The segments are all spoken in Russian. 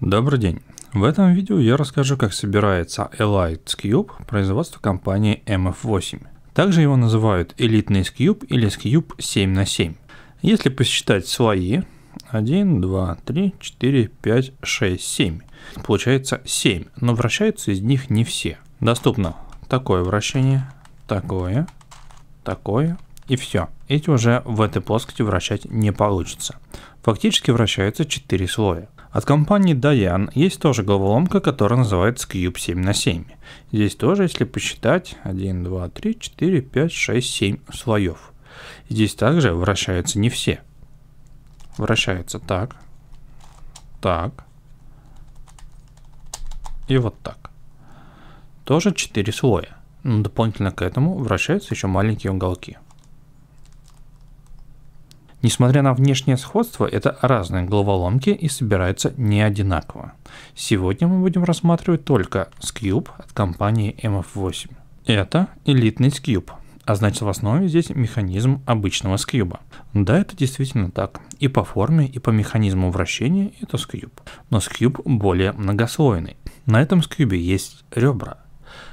Добрый день! В этом видео я расскажу, как собирается Elite Cube производства компании MF8. Также его называют элитный Cube или Cube 7 на 7 Если посчитать слои, 1, 2, 3, 4, 5, 6, 7. Получается 7, но вращаются из них не все. Доступно такое вращение, такое, такое и все. Эти уже в этой плоскости вращать не получится. Фактически вращаются 4 слоя. От компании Dayan есть тоже головоломка, которая называется Cube 7 на 7. Здесь тоже, если посчитать, 1, 2, 3, 4, 5, 6, 7 слоев. Здесь также вращаются не все. Вращаются так, так и вот так. Тоже 4 слоя. Но дополнительно к этому вращаются еще маленькие уголки. Несмотря на внешнее сходство, это разные головоломки и собираются не одинаково. Сегодня мы будем рассматривать только Scube от компании MF8. Это элитный Scube, а значит в основе здесь механизм обычного скьюба. Да, это действительно так. И по форме, и по механизму вращения это скьюб. Но скьюб более многослойный. На этом скьюбе есть ребра,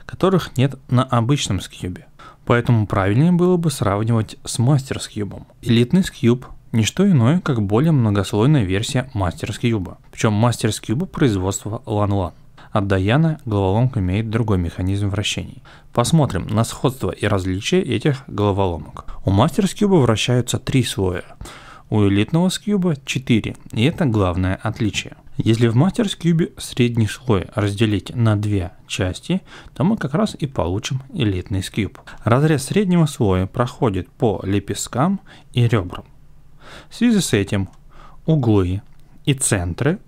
которых нет на обычном скьюбе. Поэтому правильнее было бы сравнивать с Masters Cube. Элитный скьюб не что иное, как более многослойная версия Masters Cube, причем Masters Cube производства LanLan. От а Даяна головоломка имеет другой механизм вращений. Посмотрим на сходство и различия этих головоломок. У Masters Cube вращаются три слоя у элитного скьюба 4, и это главное отличие. Если в мастер скьюбе средний слой разделить на две части, то мы как раз и получим элитный скьюб. Разрез среднего слоя проходит по лепесткам и ребрам. В связи с этим углы и центры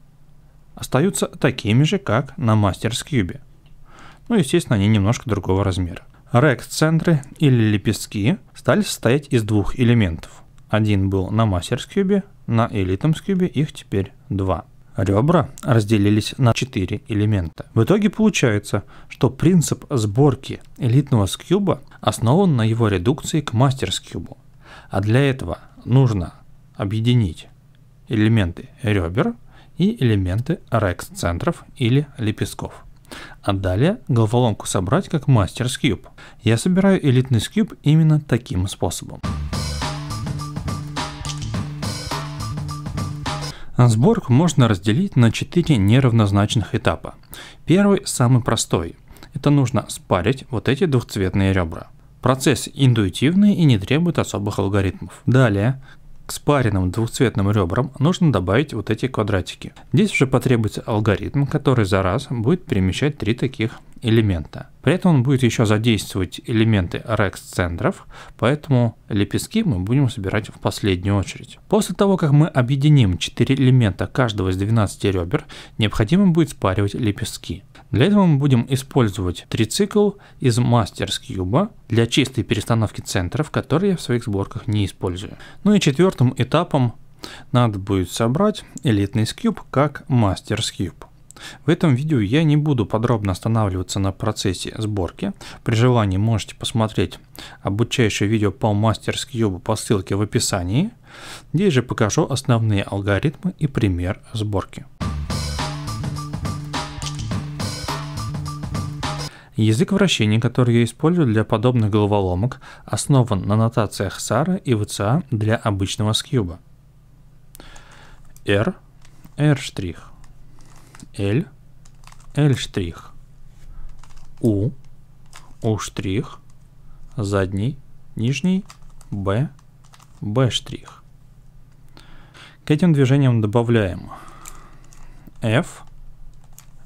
остаются такими же, как на мастер скьюбе Ну, естественно, они немножко другого размера. Рекс-центры или лепестки стали состоять из двух элементов – один был на мастерскюбе, на элитном скюбе их теперь два. Ребра разделились на четыре элемента. В итоге получается, что принцип сборки элитного скюба основан на его редукции к мастер мастерскюбу. А для этого нужно объединить элементы ребер и элементы рекс-центров или лепестков. А далее головоломку собрать как мастер мастерскюб. Я собираю элитный скюб именно таким способом. Сборку можно разделить на четыре неравнозначных этапа. Первый, самый простой. Это нужно спарить вот эти двухцветные ребра. Процесс интуитивный и не требует особых алгоритмов. Далее, к спаренным двухцветным ребрам нужно добавить вот эти квадратики. Здесь уже потребуется алгоритм, который за раз будет перемещать три таких элемента. При этом он будет еще задействовать элементы рекс-центров, поэтому лепестки мы будем собирать в последнюю очередь. После того, как мы объединим 4 элемента каждого из 12 ребер, необходимо будет спаривать лепестки. Для этого мы будем использовать трицикл из Masters Cube для чистой перестановки центров, которые я в своих сборках не использую. Ну и четвертым этапом надо будет собрать элитный скьюб как Masters Cube. В этом видео я не буду подробно останавливаться на процессе сборки. При желании можете посмотреть обучающее видео по Masters Cube по ссылке в описании. Здесь же покажу основные алгоритмы и пример сборки. Язык вращения, который я использую для подобных головоломок, основан на нотациях Сара и ВЦА для обычного скьюба. R, R', L, L', U, U', задний, нижний, B, B'. К этим движениям добавляем F,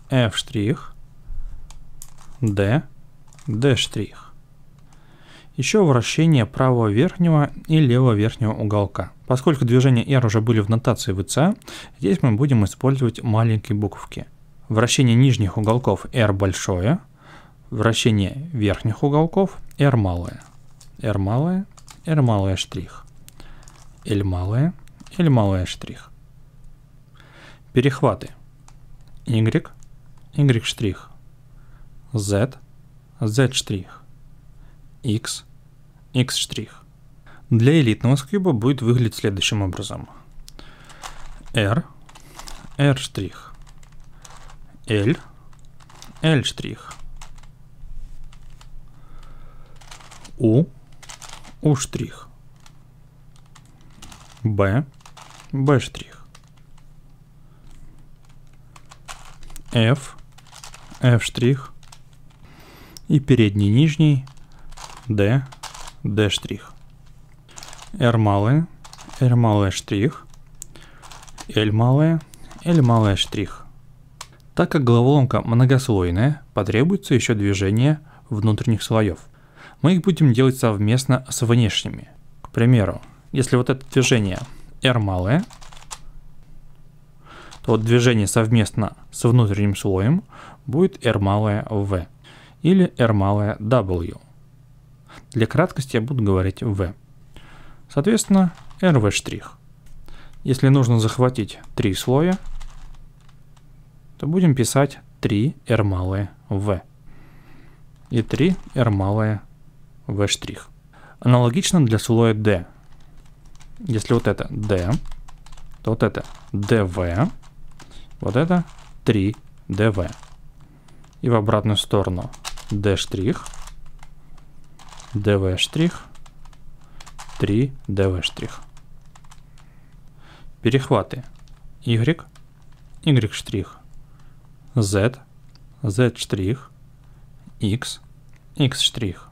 F', D, D'. Еще вращение правого верхнего и левого верхнего уголка. Поскольку движения R уже были в нотации ВЦ, здесь мы будем использовать маленькие буковки. Вращение нижних уголков R большое, вращение верхних уголков R малое, R малое, R малое штрих, L малое, L малое штрих. Перехваты Y, Y штрих, z, z', x, x'. Для элитного скьюба будет выглядеть следующим образом. r, r', l, l', u, u', b, b', f, f', и передний нижний D, D штрих. R малое, R малое штрих, L малое, L малое штрих. Так как головоломка многослойная, потребуется еще движение внутренних слоев. Мы их будем делать совместно с внешними. К примеру, если вот это движение R малое, то движение совместно с внутренним слоем будет R малое V или R малое W. Для краткости я буду говорить V. Соответственно, RV штрих. Если нужно захватить три слоя, то будем писать 3 R малое V и 3 R малое V штрих. Аналогично для слоя D. Если вот это D, то вот это DV, вот это 3 DV. И в обратную сторону D', DV', 3 DV'. Перехваты Y, Y', штрих Z, Z', штрих X, X'. штрих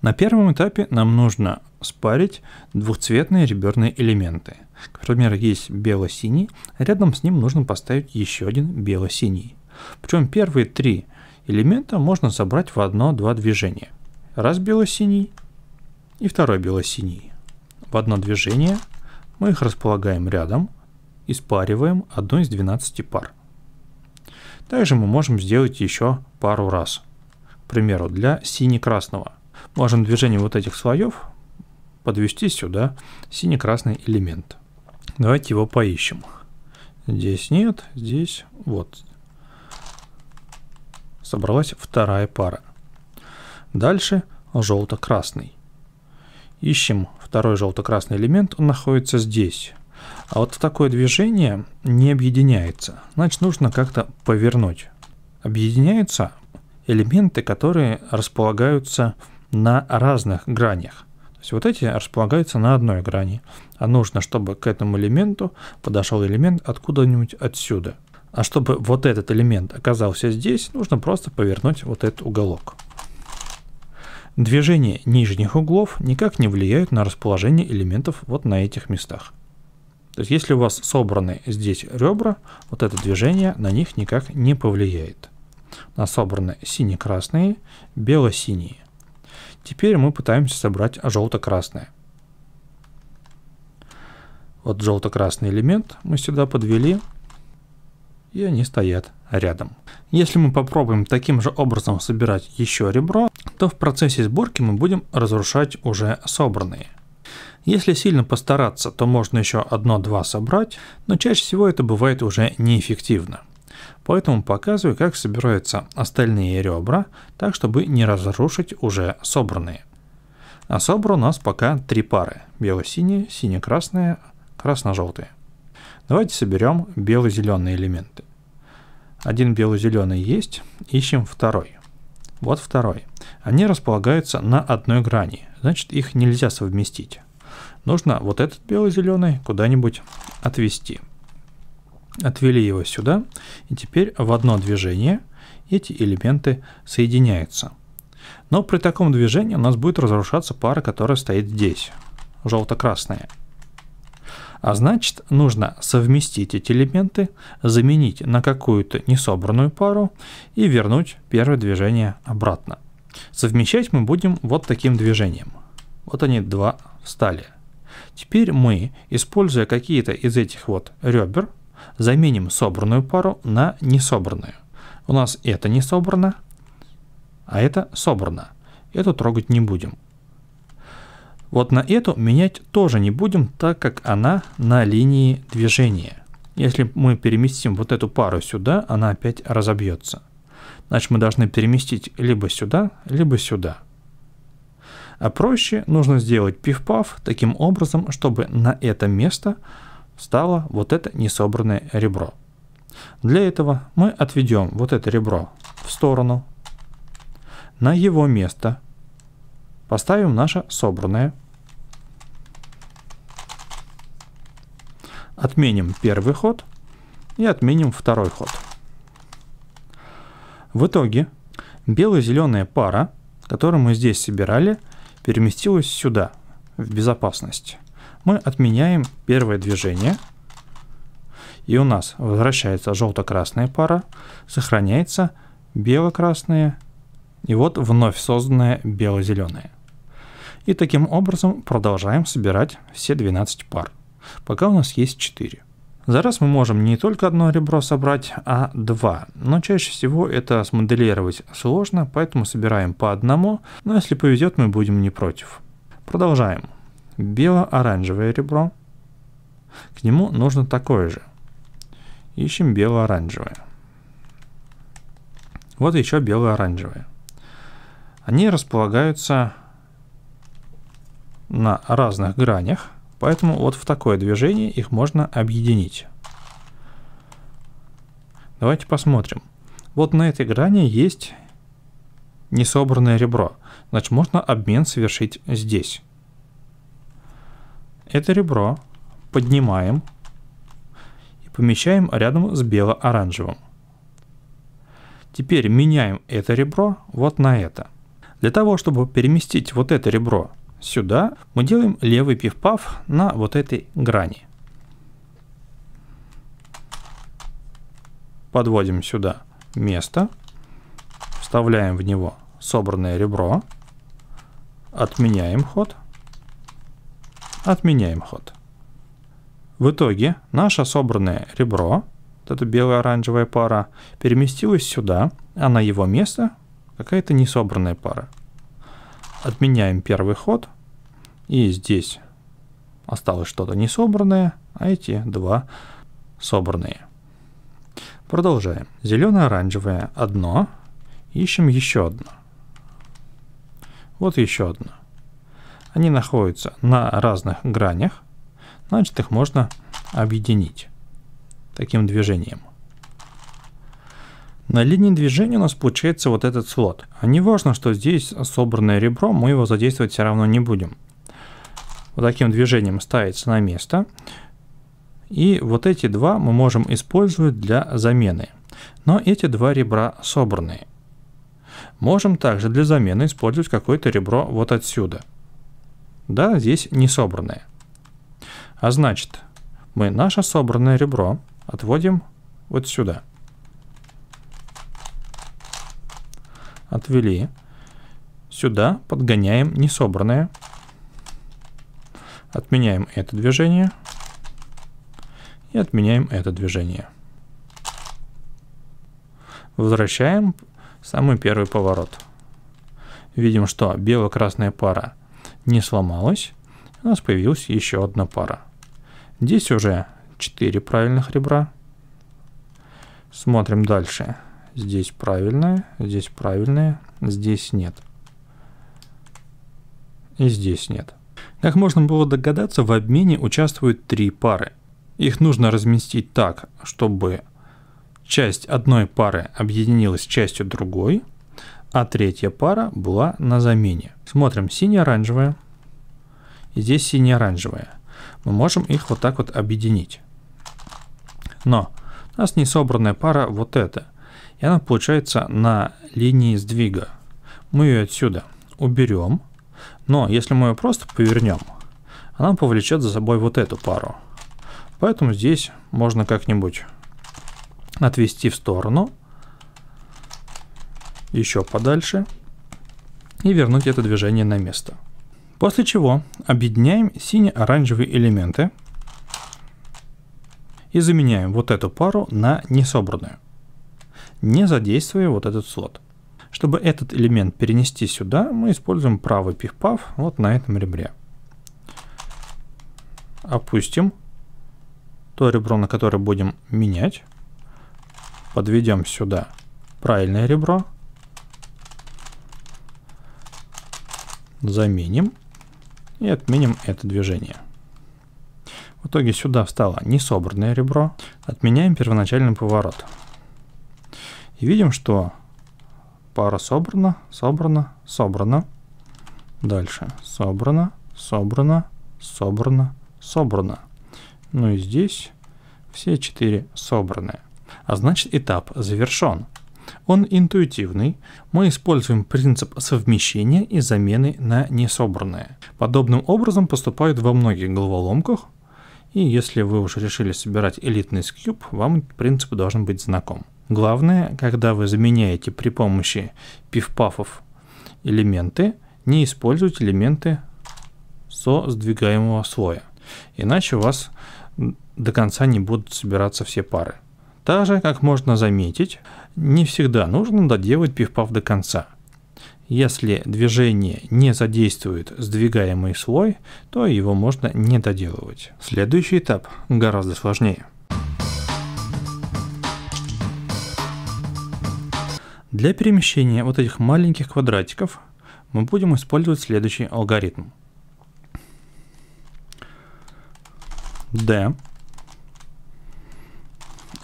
На первом этапе нам нужно спарить двухцветные реберные элементы – к примеру, есть бело-синий, рядом с ним нужно поставить еще один бело-синий. Причем первые три элемента можно собрать в одно-два движения. Раз бело-синий и второй бело-синий. В одно движение мы их располагаем рядом и спариваем одну из 12 пар. Также мы можем сделать еще пару раз. К примеру, для сине-красного. Можем движение вот этих слоев подвести сюда сине-красный элемент. Давайте его поищем. Здесь нет, здесь вот. Собралась вторая пара. Дальше желто-красный. Ищем второй желто-красный элемент, он находится здесь. А вот такое движение не объединяется. Значит, нужно как-то повернуть. Объединяются элементы, которые располагаются на разных гранях. То есть вот эти располагаются на одной грани, а нужно, чтобы к этому элементу подошел элемент откуда-нибудь отсюда. А чтобы вот этот элемент оказался здесь, нужно просто повернуть вот этот уголок. Движение нижних углов никак не влияет на расположение элементов вот на этих местах. То есть если у вас собраны здесь ребра, вот это движение на них никак не повлияет. У нас собраны сине-красные, бело-синие. Теперь мы пытаемся собрать желто-красное. Вот желто-красный элемент мы сюда подвели, и они стоят рядом. Если мы попробуем таким же образом собирать еще ребро, то в процессе сборки мы будем разрушать уже собранные. Если сильно постараться, то можно еще одно-два собрать, но чаще всего это бывает уже неэффективно. Поэтому показываю, как собираются остальные ребра, так чтобы не разрушить уже собранные. А собрано у нас пока три пары. Бело-синее, сине-красное, красно-желтые. Давайте соберем бело-зеленые элементы. Один бело-зеленый есть, ищем второй. Вот второй. Они располагаются на одной грани, значит их нельзя совместить. Нужно вот этот бело-зеленый куда-нибудь отвести. Отвели его сюда, и теперь в одно движение эти элементы соединяются. Но при таком движении у нас будет разрушаться пара, которая стоит здесь, желто-красная. А значит, нужно совместить эти элементы, заменить на какую-то несобранную пару и вернуть первое движение обратно. Совмещать мы будем вот таким движением. Вот они два встали. Теперь мы, используя какие-то из этих вот ребер, заменим собранную пару на несобранную. У нас это не собрано, а это собрано. Эту трогать не будем. Вот на эту менять тоже не будем, так как она на линии движения. Если мы переместим вот эту пару сюда, она опять разобьется. Значит, мы должны переместить либо сюда, либо сюда. А проще нужно сделать пиф-паф таким образом, чтобы на это место стало вот это несобранное ребро. Для этого мы отведем вот это ребро в сторону. На его место поставим наше собранное. Отменим первый ход и отменим второй ход. В итоге бело-зеленая пара, которую мы здесь собирали, переместилась сюда, в безопасность. Мы отменяем первое движение, и у нас возвращается желто-красная пара, сохраняется бело-красная, и вот вновь созданная бело-зеленая. И таким образом продолжаем собирать все 12 пар, пока у нас есть 4. За раз мы можем не только одно ребро собрать, а два. Но чаще всего это смоделировать сложно, поэтому собираем по одному, но если повезет, мы будем не против. Продолжаем. Бело-оранжевое ребро. К нему нужно такое же. Ищем бело-оранжевое. Вот еще бело-оранжевое. Они располагаются на разных гранях, поэтому вот в такое движение их можно объединить. Давайте посмотрим. Вот на этой грани есть несобранное ребро. Значит, можно обмен совершить здесь. Это ребро поднимаем и помещаем рядом с бело-оранжевым. Теперь меняем это ребро вот на это. Для того, чтобы переместить вот это ребро сюда, мы делаем левый пиф-паф на вот этой грани. Подводим сюда место, вставляем в него собранное ребро, отменяем ход, отменяем ход. В итоге наше собранное ребро, вот эта белая-оранжевая пара, переместилась сюда, а на его место какая-то несобранная пара. Отменяем первый ход. И здесь осталось что-то не собранное, а эти два собранные. Продолжаем. зеленое оранжевое одно. Ищем еще одно. Вот еще одно. Они находятся на разных гранях, значит их можно объединить таким движением. На линии движения у нас получается вот этот слот. А не важно, что здесь собранное ребро, мы его задействовать все равно не будем. Вот таким движением ставится на место. И вот эти два мы можем использовать для замены. Но эти два ребра собранные. Можем также для замены использовать какое-то ребро вот отсюда. Да, здесь не собранное. А значит, мы наше собранное ребро отводим вот сюда. отвели. Сюда подгоняем несобранное. Отменяем это движение. И отменяем это движение. Возвращаем самый первый поворот. Видим, что бело-красная пара не сломалась. У нас появилась еще одна пара. Здесь уже 4 правильных ребра. Смотрим дальше. Здесь правильное, здесь правильное, здесь нет. И здесь нет. Как можно было догадаться, в обмене участвуют три пары. Их нужно разместить так, чтобы часть одной пары объединилась с частью другой, а третья пара была на замене. Смотрим сине-оранжевое, здесь сине-оранжевое. Мы можем их вот так вот объединить. Но у нас не собранная пара вот эта – и она получается на линии сдвига. Мы ее отсюда уберем, но если мы ее просто повернем, она повлечет за собой вот эту пару. Поэтому здесь можно как-нибудь отвести в сторону, еще подальше и вернуть это движение на место. После чего объединяем сине-оранжевые элементы и заменяем вот эту пару на несобранную не задействуя вот этот слот. Чтобы этот элемент перенести сюда, мы используем правый пиф-паф вот на этом ребре. Опустим то ребро, на которое будем менять. Подведем сюда правильное ребро. Заменим и отменим это движение. В итоге сюда встало несобранное ребро. Отменяем первоначальный поворот. И видим, что пара собрана, собрана, собрана. Дальше собрана, собрана, собрана, собрана. Ну и здесь все четыре собраны. А значит этап завершен. Он интуитивный, мы используем принцип совмещения и замены на несобранное. Подобным образом поступают во многих головоломках, и если вы уже решили собирать элитный скьюб, вам принцип должен быть знаком. Главное, когда вы заменяете при помощи пиф-пафов элементы, не использовать элементы со сдвигаемого слоя. Иначе у вас до конца не будут собираться все пары. Также, как можно заметить, не всегда нужно доделать пиф-паф до конца. Если движение не задействует сдвигаемый слой, то его можно не доделывать. Следующий этап гораздо сложнее. Для перемещения вот этих маленьких квадратиков мы будем использовать следующий алгоритм. D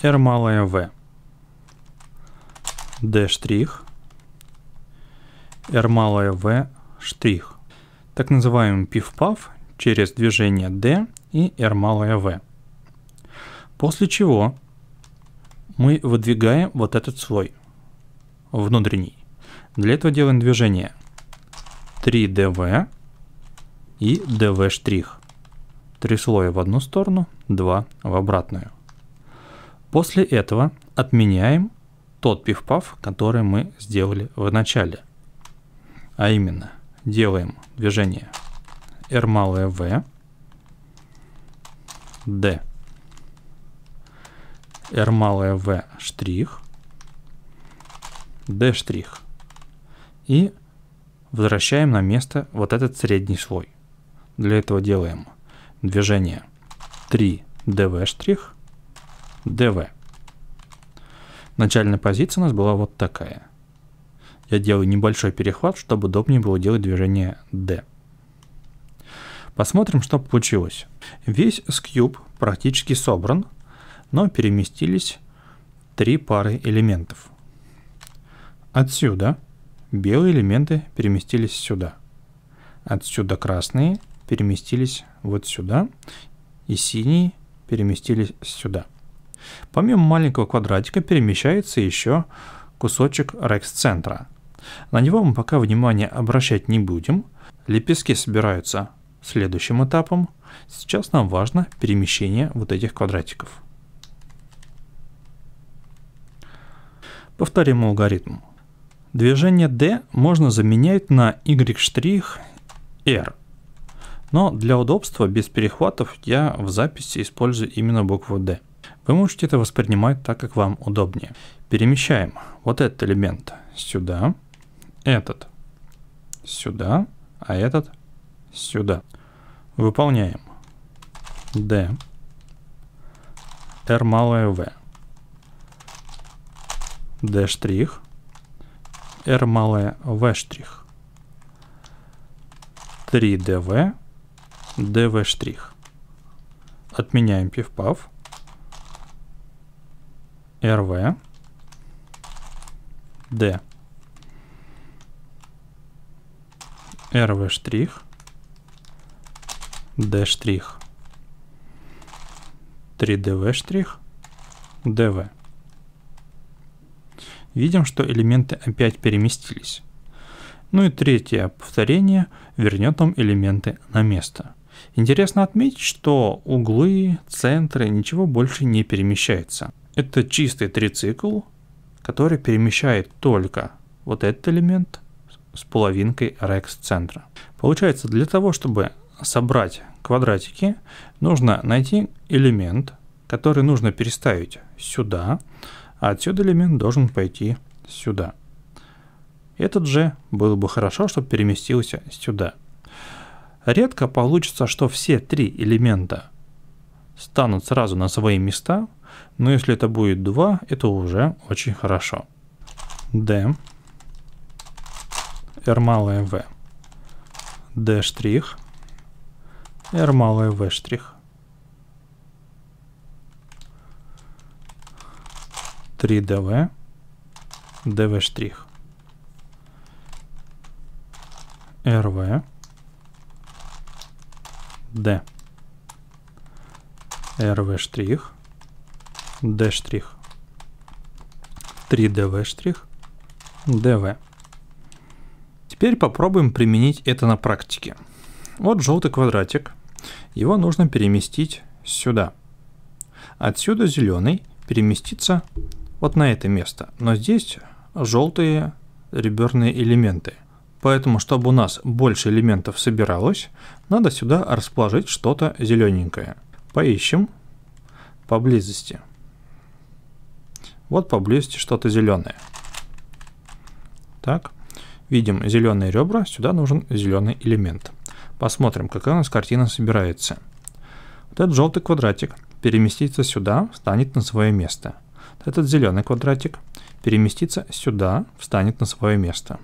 R малое V D штрих R малое V штрих. Так называемый пиф-паф через движение D и R малое V. После чего мы выдвигаем вот этот слой – внутренний. Для этого делаем движение 3DV и DV штрих. Три слоя в одну сторону, два в обратную. После этого отменяем тот пиф-паф, который мы сделали в начале. А именно, делаем движение R малое V, D, R малое V штрих, D'. И возвращаем на место вот этот средний слой. Для этого делаем движение 3 dv', dv. Начальная позиция у нас была вот такая. Я делаю небольшой перехват, чтобы удобнее было делать движение D. Посмотрим, что получилось. Весь скьюб практически собран, но переместились три пары элементов – Отсюда белые элементы переместились сюда. Отсюда красные переместились вот сюда. И синие переместились сюда. Помимо маленького квадратика перемещается еще кусочек рекс-центра. На него мы пока внимания обращать не будем. Лепестки собираются следующим этапом. Сейчас нам важно перемещение вот этих квадратиков. Повторим алгоритм. Движение D можно заменять на Y'R. Но для удобства без перехватов я в записи использую именно букву D. Вы можете это воспринимать так, как вам удобнее. Перемещаем вот этот элемент сюда, этот сюда, а этот сюда. Выполняем D, R малое V, D штрих, R мале V'. 3DV, DV'. Отменяем пивпав. RV, D. RV штрих, D штрих, 3DV штрих, DV видим, что элементы опять переместились. Ну и третье повторение вернет нам элементы на место. Интересно отметить, что углы, центры, ничего больше не перемещается. Это чистый трицикл, который перемещает только вот этот элемент с половинкой рекс-центра. Получается, для того, чтобы собрать квадратики, нужно найти элемент, который нужно переставить сюда, а отсюда элемент должен пойти сюда. Этот же было бы хорошо, чтобы переместился сюда. Редко получится, что все три элемента станут сразу на свои места, но если это будет два, это уже очень хорошо. D, R малое V, D штрих, R малое V штрих. 3dv, dv штрих, rv, d, rv штрих, d штрих, 3dv штрих, dv. Теперь попробуем применить это на практике. Вот желтый квадратик, его нужно переместить сюда. Отсюда зеленый переместиться вот на это место. Но здесь желтые реберные элементы. Поэтому, чтобы у нас больше элементов собиралось, надо сюда расположить что-то зелененькое. Поищем поблизости. Вот поблизости что-то зеленое. Так, видим зеленые ребра, сюда нужен зеленый элемент. Посмотрим, какая у нас картина собирается. Вот этот желтый квадратик переместится сюда, станет на свое место этот зеленый квадратик переместится сюда, встанет на свое место.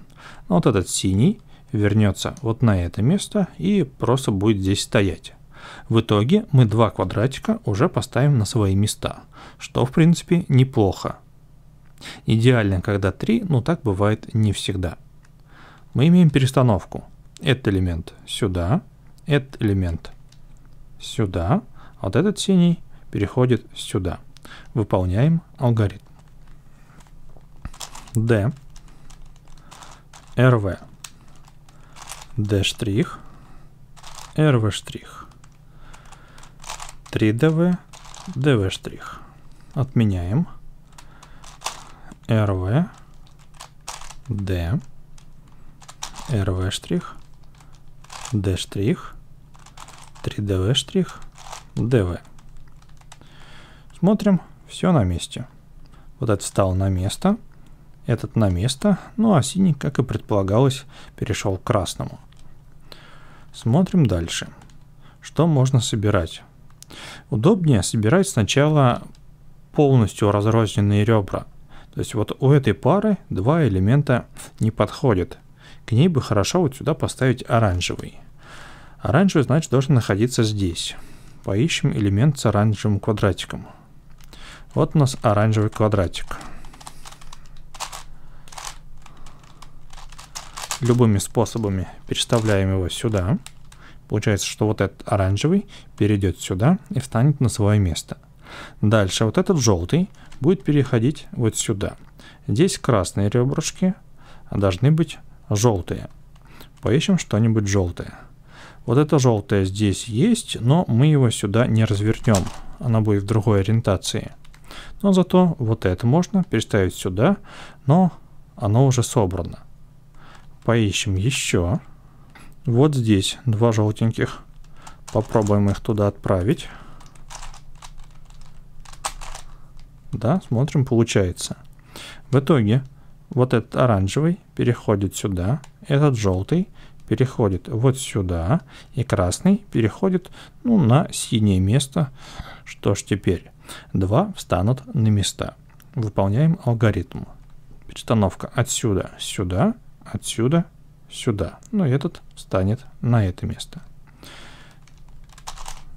Но ну, вот этот синий вернется вот на это место и просто будет здесь стоять. В итоге мы два квадратика уже поставим на свои места, что в принципе неплохо. Идеально, когда три, но так бывает не всегда. Мы имеем перестановку. Этот элемент сюда, этот элемент сюда, а вот этот синий переходит сюда. Выполняем алгоритм. D RV D штрих RV штрих 3DV DV штрих отменяем RV D RV штрих D штрих 3DV штрих DV Смотрим, все на месте. Вот этот встал на место, этот на место, ну а синий, как и предполагалось, перешел к красному. Смотрим дальше. Что можно собирать? Удобнее собирать сначала полностью разрозненные ребра. То есть вот у этой пары два элемента не подходят. К ней бы хорошо вот сюда поставить оранжевый. Оранжевый, значит, должен находиться здесь. Поищем элемент с оранжевым квадратиком. Вот у нас оранжевый квадратик. Любыми способами переставляем его сюда. Получается, что вот этот оранжевый перейдет сюда и встанет на свое место. Дальше вот этот желтый будет переходить вот сюда. Здесь красные ребрышки должны быть желтые. Поищем что-нибудь желтое. Вот это желтое здесь есть, но мы его сюда не развернем. Она будет в другой ориентации. Но зато вот это можно переставить сюда, но оно уже собрано. Поищем еще. Вот здесь два желтеньких. Попробуем их туда отправить. Да, смотрим, получается. В итоге вот этот оранжевый переходит сюда, этот желтый переходит вот сюда, и красный переходит ну, на синее место. Что ж теперь? 2 встанут на места. Выполняем алгоритм. Перестановка отсюда сюда, отсюда сюда. Но ну, этот встанет на это место.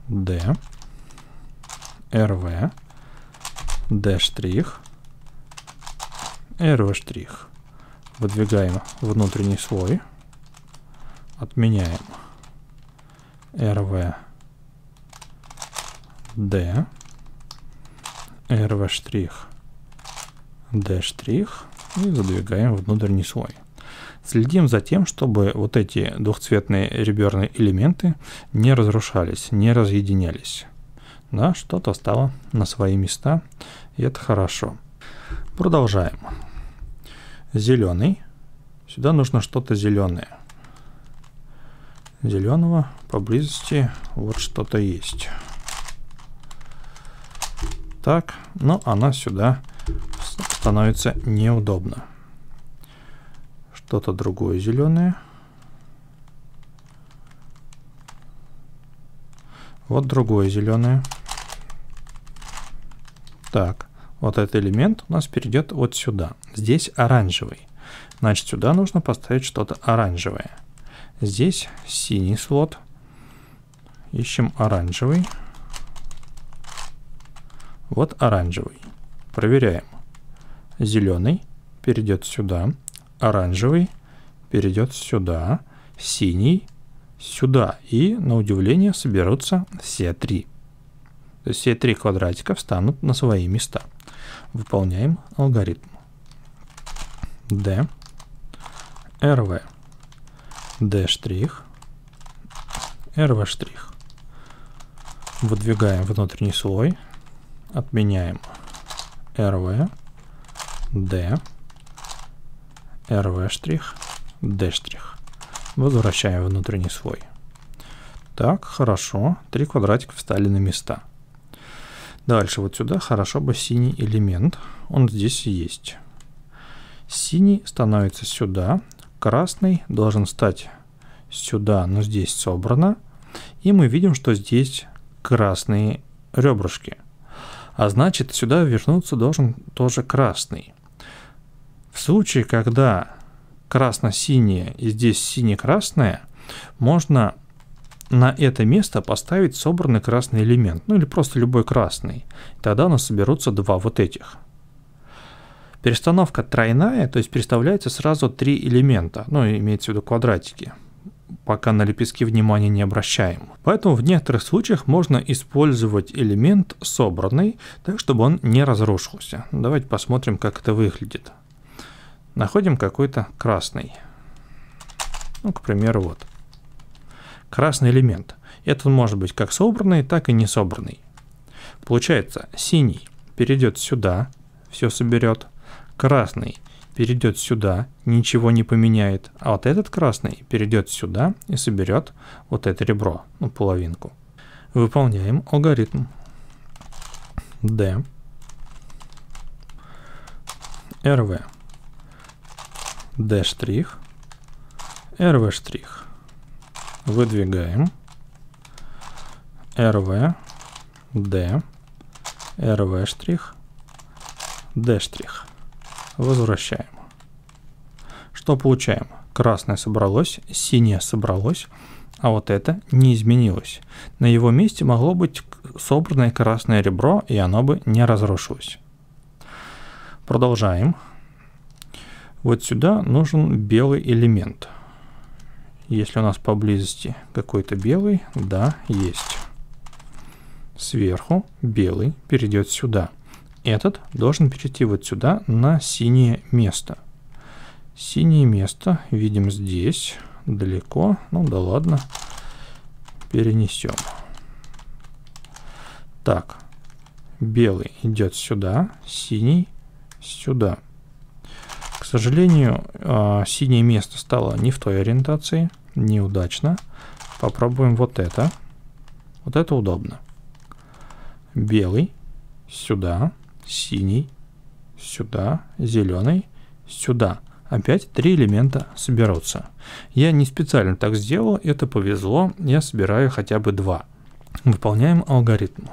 D, RV, D', RV'. Выдвигаем внутренний слой. Отменяем RV, D, RV штрих, D штрих и задвигаем внутренний слой. Следим за тем, чтобы вот эти двухцветные реберные элементы не разрушались, не разъединялись. Да, что-то стало на свои места, и это хорошо. Продолжаем. Зеленый. Сюда нужно что-то зеленое. Зеленого поблизости вот что-то есть так, но она сюда становится неудобно. Что-то другое зеленое. Вот другое зеленое. Так, вот этот элемент у нас перейдет вот сюда. Здесь оранжевый. Значит, сюда нужно поставить что-то оранжевое. Здесь синий слот. Ищем оранжевый. Вот оранжевый. Проверяем. Зеленый перейдет сюда, оранжевый перейдет сюда, синий сюда. И, на удивление, соберутся все три. То есть все три квадратика встанут на свои места. Выполняем алгоритм. D, RV, D', RV'. Выдвигаем внутренний слой, отменяем rv, d, rv штрих, d штрих. Возвращаем внутренний слой. Так, хорошо. Три квадратика встали на места. Дальше вот сюда хорошо бы синий элемент. Он здесь есть. Синий становится сюда. Красный должен стать сюда, но здесь собрано. И мы видим, что здесь красные ребрышки а значит сюда вернуться должен тоже красный. В случае, когда красно-синее и здесь сине-красное, можно на это место поставить собранный красный элемент, ну или просто любой красный. Тогда у нас соберутся два вот этих. Перестановка тройная, то есть переставляется сразу три элемента, ну имеется в виду квадратики пока на лепестки внимания не обращаем. Поэтому в некоторых случаях можно использовать элемент собранный, так чтобы он не разрушился. Давайте посмотрим, как это выглядит. Находим какой-то красный. Ну, к примеру, вот. Красный элемент. Это может быть как собранный, так и не собранный. Получается, синий перейдет сюда, все соберет. Красный перейдет сюда, ничего не поменяет, а вот этот красный перейдет сюда и соберет вот это ребро, ну, половинку. Выполняем алгоритм D RV D штрих RV штрих. Выдвигаем RV D RV штрих D штрих. Возвращаем. Что получаем? Красное собралось, синее собралось, а вот это не изменилось. На его месте могло быть собранное красное ребро, и оно бы не разрушилось. Продолжаем. Вот сюда нужен белый элемент. Если у нас поблизости какой-то белый, да, есть. Сверху белый перейдет сюда этот должен перейти вот сюда на синее место. Синее место видим здесь, далеко. Ну да ладно, перенесем. Так, белый идет сюда, синий сюда. К сожалению, а, синее место стало не в той ориентации, неудачно. Попробуем вот это. Вот это удобно. Белый сюда, сюда синий, сюда, зеленый, сюда. Опять три элемента соберутся. Я не специально так сделал, это повезло, я собираю хотя бы два. Выполняем алгоритм.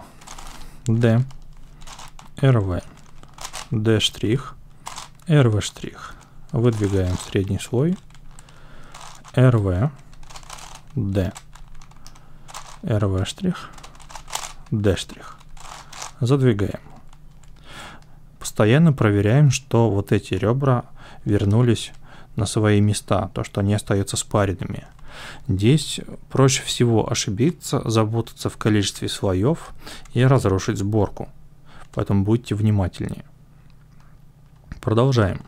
D, RV, D', RV'. Выдвигаем средний слой. RV, D, RV', D'. Задвигаем постоянно проверяем, что вот эти ребра вернулись на свои места, то, что они остаются спаренными. Здесь проще всего ошибиться, запутаться в количестве слоев и разрушить сборку, поэтому будьте внимательнее. Продолжаем.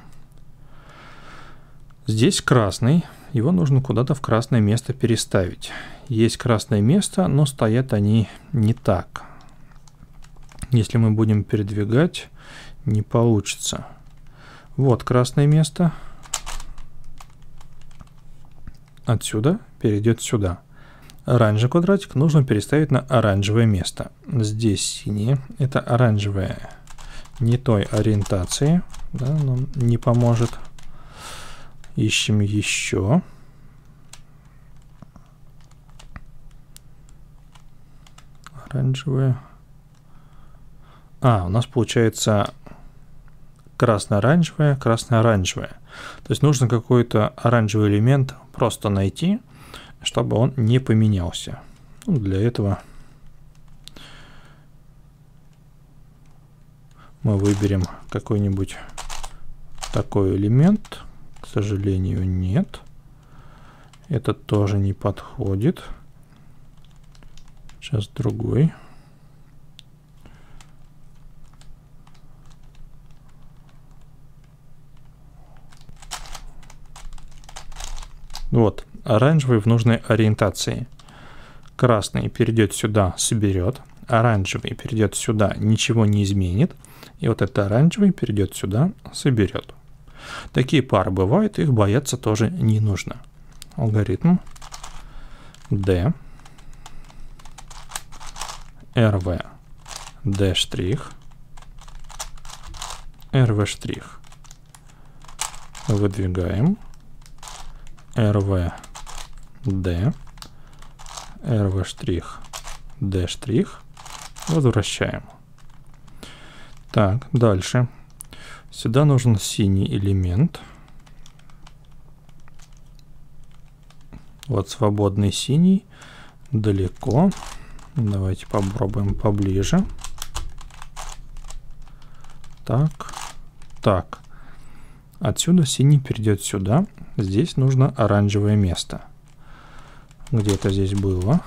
Здесь красный, его нужно куда-то в красное место переставить. Есть красное место, но стоят они не так. Если мы будем передвигать не получится. Вот красное место. Отсюда перейдет сюда. Оранжевый квадратик нужно переставить на оранжевое место. Здесь синие. Это оранжевое не той ориентации. Да, нам не поможет. Ищем еще. Оранжевое. А, у нас получается красно-оранжевое, красно-оранжевое. То есть нужно какой-то оранжевый элемент просто найти, чтобы он не поменялся. Ну, для этого мы выберем какой-нибудь такой элемент. К сожалению, нет. Это тоже не подходит. Сейчас другой. Другой. оранжевый в нужной ориентации. Красный перейдет сюда, соберет. Оранжевый перейдет сюда, ничего не изменит. И вот этот оранжевый перейдет сюда, соберет. Такие пары бывают, их бояться тоже не нужно. Алгоритм D RV D штрих RV штрих выдвигаем RV D, RV штрих, D штрих. Возвращаем. Так, дальше. Сюда нужен синий элемент. Вот свободный синий. Далеко. Давайте попробуем поближе. Так, так. Отсюда синий перейдет сюда. Здесь нужно оранжевое место где-то здесь было.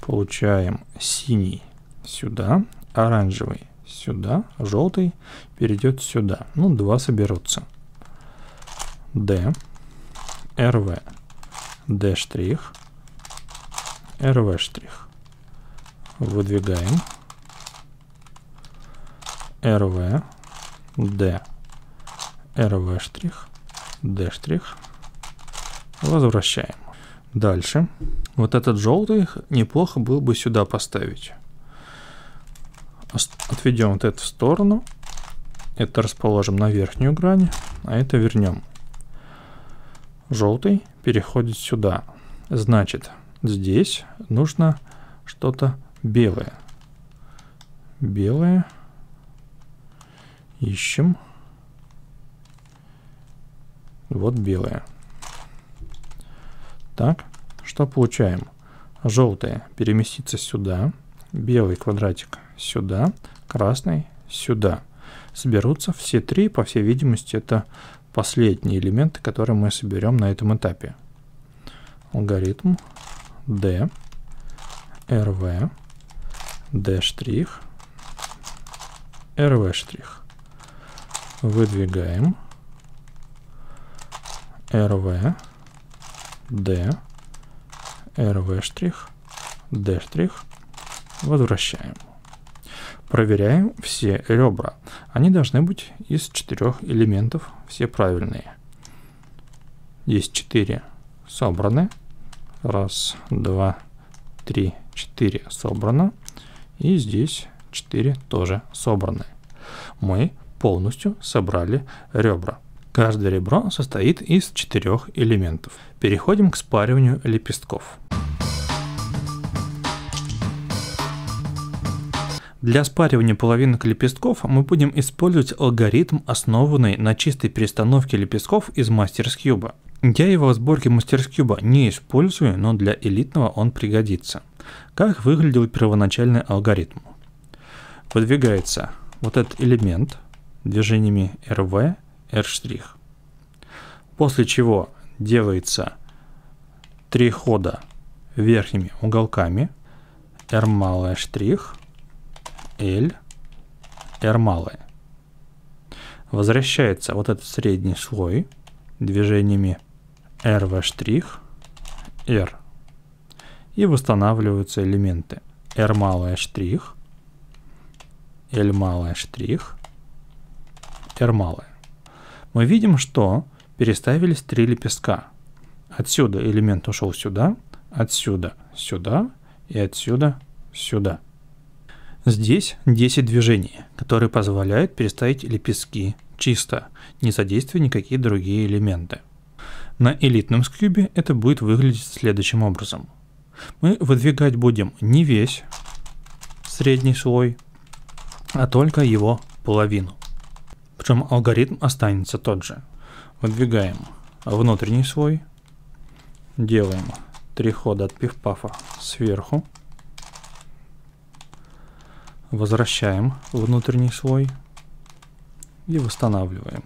Получаем синий сюда, оранжевый сюда, желтый перейдет сюда. Ну, два соберутся. D, RV, D штрих, RV штрих. Выдвигаем. RV, D, RV штрих, D штрих, Возвращаем. Дальше. Вот этот желтый неплохо было бы сюда поставить. Отведем вот это в сторону. Это расположим на верхнюю грань, а это вернем. Желтый переходит сюда. Значит, здесь нужно что-то белое. Белое. Ищем. Вот белое. Так, что получаем? Желтый переместится сюда, белый квадратик сюда, красный сюда. Соберутся все три, по всей видимости, это последние элементы, которые мы соберем на этом этапе. Алгоритм D, RV, D', RV'. Выдвигаем RV, D, RV штрих, D штрих, возвращаем. Проверяем все ребра. Они должны быть из четырех элементов, все правильные. Здесь четыре собраны. Раз, два, три, четыре собрано. И здесь четыре тоже собраны. Мы полностью собрали ребра. Каждое ребро состоит из четырех элементов. Переходим к спариванию лепестков. Для спаривания половинок лепестков мы будем использовать алгоритм, основанный на чистой перестановке лепестков из мастерскьюба. Я его в сборке мастерскьюба не использую, но для элитного он пригодится. Как выглядел первоначальный алгоритм? Выдвигается вот этот элемент движениями RV R'. После чего делается три хода верхними уголками R малое штрих, L, R малое. Возвращается вот этот средний слой движениями RV штрих, R. И восстанавливаются элементы R малое штрих, L малое штрих, R малое мы видим, что переставились три лепестка. Отсюда элемент ушел сюда, отсюда сюда и отсюда сюда. Здесь 10 движений, которые позволяют переставить лепестки чисто, не задействуя никакие другие элементы. На элитном скьюбе это будет выглядеть следующим образом. Мы выдвигать будем не весь средний слой, а только его половину. Причем алгоритм останется тот же. Выдвигаем внутренний свой. Делаем три хода от пифпафа сверху. Возвращаем внутренний слой и восстанавливаем.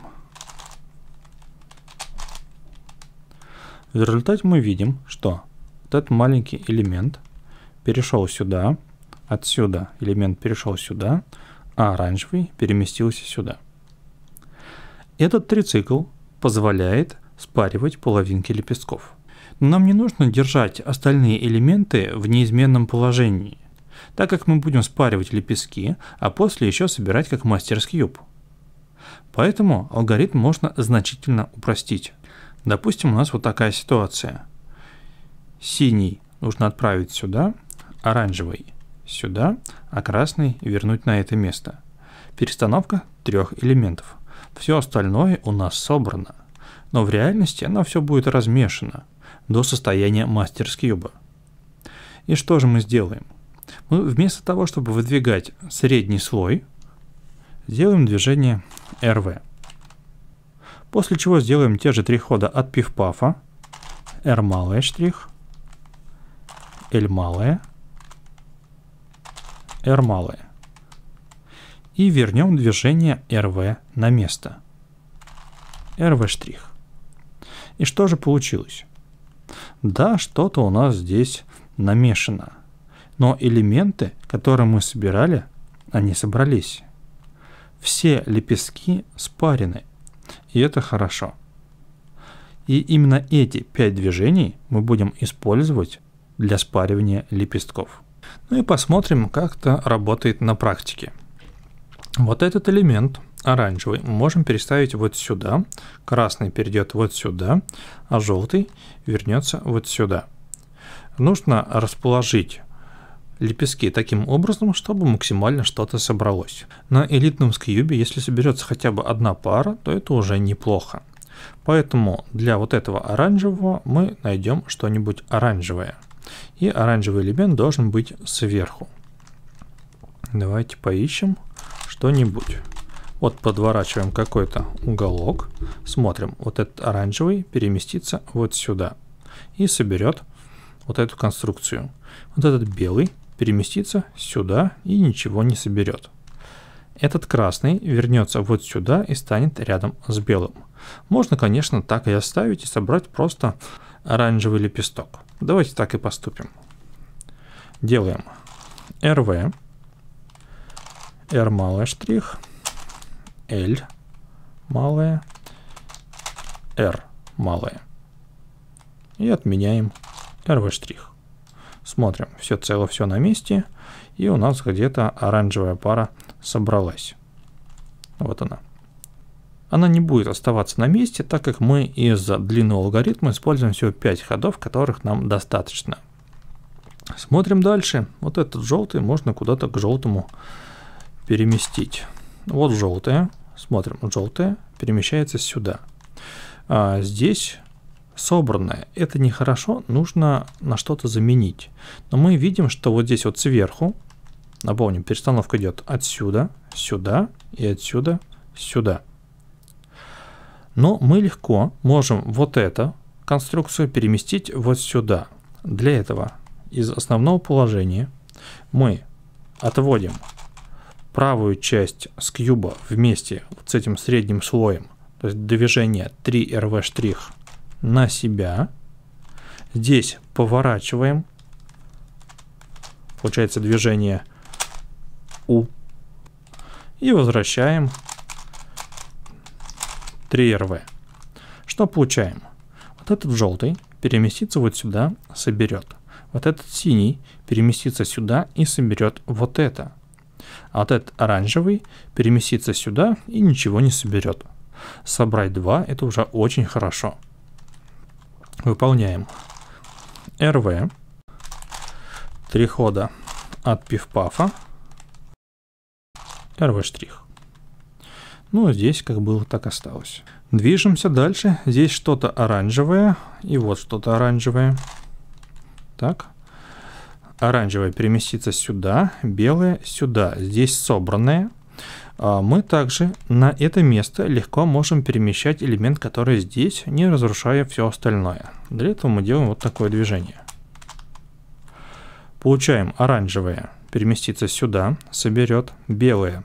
В результате мы видим, что вот этот маленький элемент перешел сюда, отсюда элемент перешел сюда, а оранжевый переместился сюда. Этот трицикл позволяет спаривать половинки лепестков. Нам не нужно держать остальные элементы в неизменном положении, так как мы будем спаривать лепестки, а после еще собирать как мастерс-кьюб. Поэтому алгоритм можно значительно упростить. Допустим, у нас вот такая ситуация. Синий нужно отправить сюда, оранжевый сюда, а красный вернуть на это место. Перестановка трех элементов – все остальное у нас собрано. Но в реальности оно все будет размешано до состояния мастерскьюба. И что же мы сделаем? Мы вместо того, чтобы выдвигать средний слой, сделаем движение RV. После чего сделаем те же три хода от пивпафа. R малая штрих, L малая, R малая и вернем движение RV на место. RV штрих. И что же получилось? Да, что-то у нас здесь намешано. Но элементы, которые мы собирали, они собрались. Все лепестки спарены. И это хорошо. И именно эти пять движений мы будем использовать для спаривания лепестков. Ну и посмотрим, как это работает на практике. Вот этот элемент оранжевый можем переставить вот сюда, красный перейдет вот сюда, а желтый вернется вот сюда. Нужно расположить лепестки таким образом, чтобы максимально что-то собралось. На элитном скьюбе, если соберется хотя бы одна пара, то это уже неплохо. Поэтому для вот этого оранжевого мы найдем что-нибудь оранжевое. И оранжевый элемент должен быть сверху. Давайте поищем что-нибудь. Вот подворачиваем какой-то уголок, смотрим, вот этот оранжевый переместится вот сюда и соберет вот эту конструкцию. Вот этот белый переместится сюда и ничего не соберет. Этот красный вернется вот сюда и станет рядом с белым. Можно, конечно, так и оставить и собрать просто оранжевый лепесток. Давайте так и поступим. Делаем rv R малая штрих, L малая, R малая. И отменяем RV штрих. Смотрим, все цело, все на месте. И у нас где-то оранжевая пара собралась. Вот она. Она не будет оставаться на месте, так как мы из-за длинного алгоритма используем всего 5 ходов, которых нам достаточно. Смотрим дальше. Вот этот желтый можно куда-то к желтому переместить. Вот желтая, смотрим, желтая перемещается сюда. А здесь собранная, Это нехорошо, нужно на что-то заменить. Но мы видим, что вот здесь вот сверху, напомним, перестановка идет отсюда, сюда и отсюда, сюда. Но мы легко можем вот эту конструкцию переместить вот сюда. Для этого из основного положения мы отводим правую часть с вместе вот с этим средним слоем, то есть движение 3 РВ штрих на себя. Здесь поворачиваем. Получается движение U. И возвращаем 3 РВ. Что получаем? Вот этот желтый переместится вот сюда, соберет. Вот этот синий переместится сюда и соберет вот это а этот оранжевый переместится сюда и ничего не соберет. Собрать два, это уже очень хорошо. Выполняем. РВ. Три хода от пивпафа. РВ штрих. Ну, а здесь как было, так осталось. Движемся дальше. Здесь что-то оранжевое. И вот что-то оранжевое. Так оранжевое переместится сюда, белое сюда. Здесь собранное. А, мы также на это место легко можем перемещать элемент, который здесь, не разрушая все остальное. Для этого мы делаем вот такое движение. Получаем оранжевое переместится сюда, соберет, белое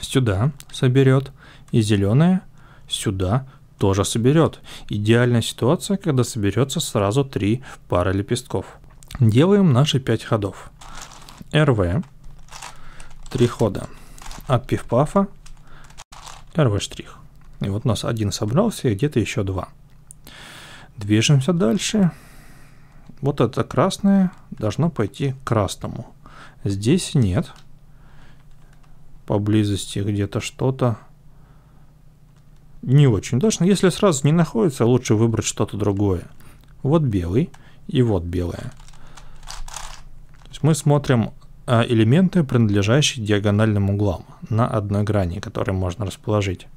сюда соберет, и зеленое сюда тоже соберет. Идеальная ситуация, когда соберется сразу три пары лепестков. Делаем наши 5 ходов. РВ, 3 хода от пифпафа, РВ штрих. И вот у нас один собрался, и где-то еще два. Движемся дальше. Вот это красное должно пойти к красному. Здесь нет. Поблизости где-то что-то. Не очень удачно. Если сразу не находится, лучше выбрать что-то другое. Вот белый и вот белое мы смотрим а, элементы, принадлежащие диагональным углам на одной грани, которые можно расположить.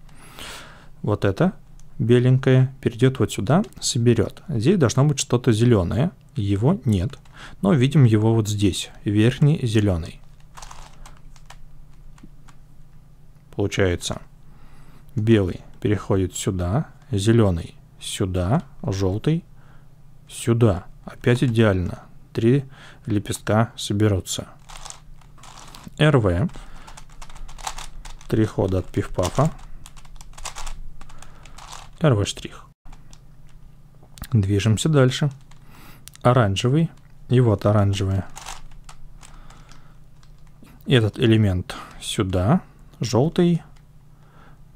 Вот это беленькое перейдет вот сюда, соберет. Здесь должно быть что-то зеленое, его нет, но видим его вот здесь, верхний зеленый. Получается, белый переходит сюда, зеленый сюда, желтый сюда. Опять идеально, три лепестка соберутся. РВ. Три хода от пиф-пафа. РВ штрих. Движемся дальше. Оранжевый. И вот оранжевое. Этот элемент сюда. Желтый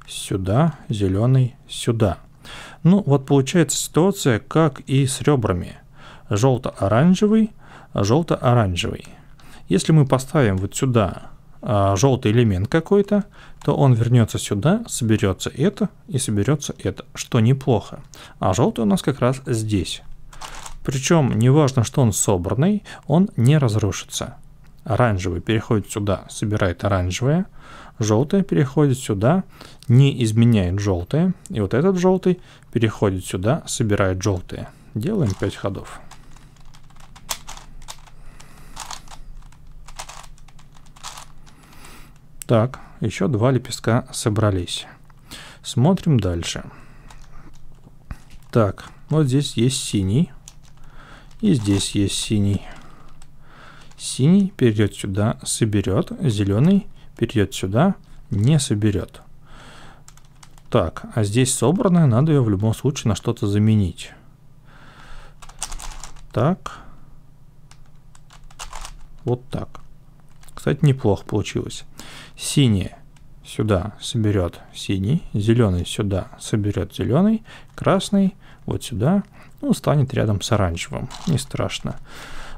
сюда, зеленый сюда. Ну вот получается ситуация, как и с ребрами желто-оранжевый, желто-оранжевый. Если мы поставим вот сюда а, желтый элемент какой-то, то он вернется сюда, соберется это и соберется это, что неплохо. А желтый у нас как раз здесь. Причем неважно, что он собранный, он не разрушится. Оранжевый переходит сюда, собирает оранжевое. Желтое переходит сюда, не изменяет желтое. И вот этот желтый переходит сюда, собирает желтое. Делаем 5 ходов. Так, еще два лепестка собрались. Смотрим дальше. Так, вот здесь есть синий. И здесь есть синий. Синий перейдет сюда, соберет. Зеленый перейдет сюда, не соберет. Так, а здесь собранное, надо ее в любом случае на что-то заменить. Так. Вот так. Кстати, неплохо получилось. Синий сюда соберет синий, зеленый сюда соберет зеленый, красный вот сюда, ну, станет рядом с оранжевым, не страшно.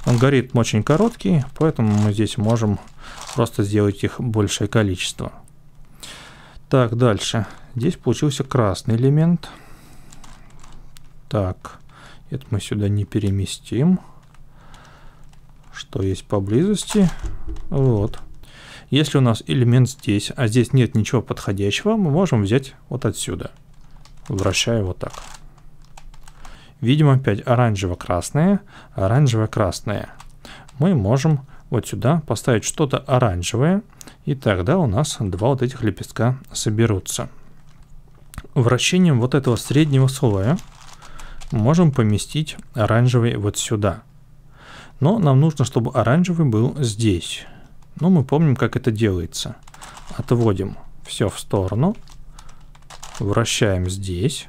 Алгоритм очень короткий, поэтому мы здесь можем просто сделать их большее количество. Так, дальше. Здесь получился красный элемент. Так, это мы сюда не переместим что есть поблизости. Вот. Если у нас элемент здесь, а здесь нет ничего подходящего, мы можем взять вот отсюда, вращая вот так. Видим опять оранжево-красное, оранжево-красное. Мы можем вот сюда поставить что-то оранжевое, и тогда у нас два вот этих лепестка соберутся. Вращением вот этого среднего слоя можем поместить оранжевый вот сюда – но нам нужно, чтобы оранжевый был здесь. Ну, мы помним, как это делается. Отводим все в сторону. Вращаем здесь.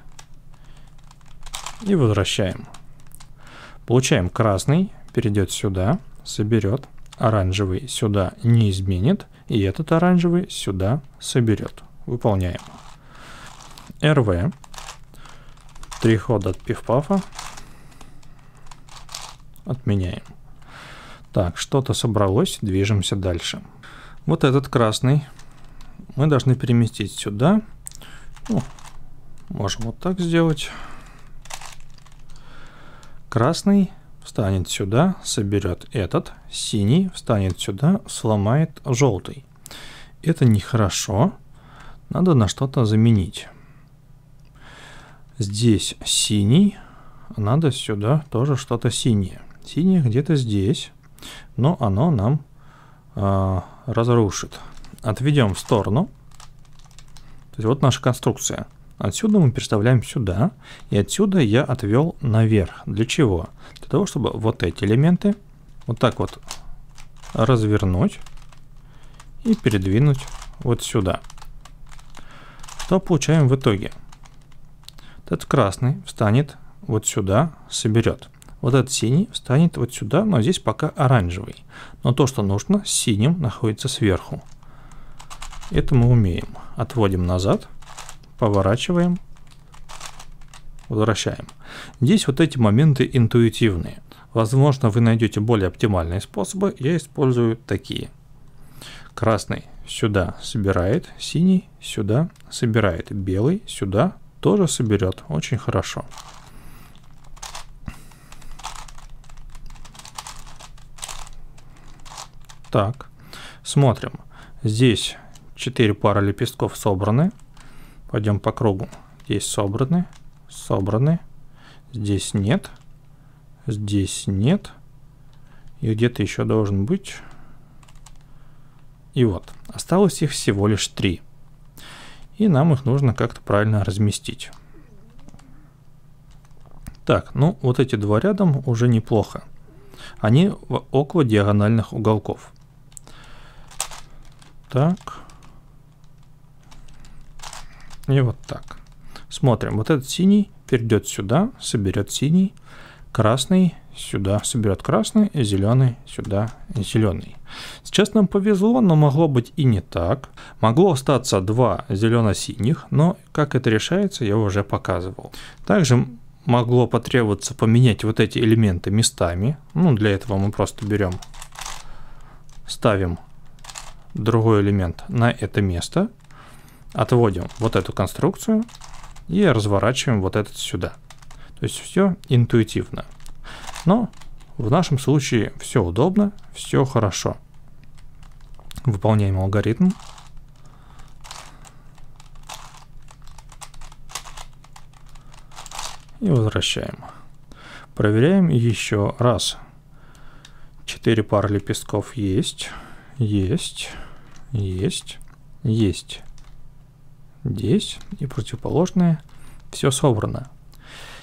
И возвращаем. Получаем красный, перейдет сюда, соберет. Оранжевый сюда не изменит. И этот оранжевый сюда соберет. Выполняем. РВ. Три хода от Пивпафа, Отменяем. Так, что-то собралось, движемся дальше. Вот этот красный мы должны переместить сюда. Ну, можем вот так сделать. Красный встанет сюда, соберет этот. Синий встанет сюда, сломает желтый. Это нехорошо. Надо на что-то заменить. Здесь синий. Надо сюда тоже что-то синее. Синее где-то здесь но оно нам э, разрушит. Отведем в сторону. То есть вот наша конструкция. Отсюда мы переставляем сюда, и отсюда я отвел наверх. Для чего? Для того, чтобы вот эти элементы вот так вот развернуть и передвинуть вот сюда. Что получаем в итоге? Этот красный встанет вот сюда, соберет. Вот этот синий встанет вот сюда, но здесь пока оранжевый. Но то, что нужно, синим находится сверху. Это мы умеем. Отводим назад, поворачиваем, возвращаем. Здесь вот эти моменты интуитивные. Возможно, вы найдете более оптимальные способы, я использую такие. Красный сюда собирает, синий сюда собирает, белый сюда тоже соберет, очень хорошо. Так, смотрим. Здесь 4 пары лепестков собраны. Пойдем по кругу. Здесь собраны, собраны. Здесь нет, здесь нет. И где-то еще должен быть. И вот, осталось их всего лишь 3. И нам их нужно как-то правильно разместить. Так, ну вот эти два рядом уже неплохо. Они около диагональных уголков так. И вот так. Смотрим. Вот этот синий перейдет сюда, соберет синий, красный сюда соберет красный, зеленый сюда зеленый. Сейчас нам повезло, но могло быть и не так. Могло остаться два зелено-синих, но как это решается, я уже показывал. Также могло потребоваться поменять вот эти элементы местами. Ну, для этого мы просто берем, ставим другой элемент на это место, отводим вот эту конструкцию и разворачиваем вот этот сюда. То есть все интуитивно. Но в нашем случае все удобно, все хорошо. Выполняем алгоритм. И возвращаем. Проверяем еще раз. четыре пары лепестков есть. Есть. Есть. Есть. Здесь и противоположное. Все собрано.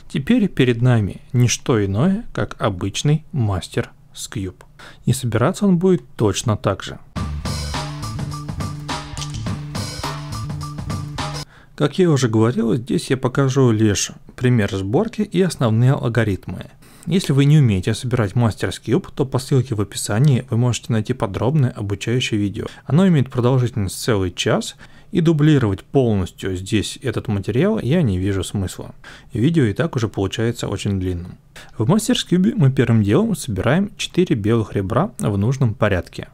Теперь перед нами не что иное, как обычный мастер с кьюб. И собираться он будет точно так же. Как я уже говорил, здесь я покажу лишь пример сборки и основные алгоритмы. Если вы не умеете собирать мастерский опыт, то по ссылке в описании вы можете найти подробное обучающее видео. Оно имеет продолжительность целый час, и дублировать полностью здесь этот материал я не вижу смысла. Видео и так уже получается очень длинным. В Masters мы первым делом собираем 4 белых ребра в нужном порядке.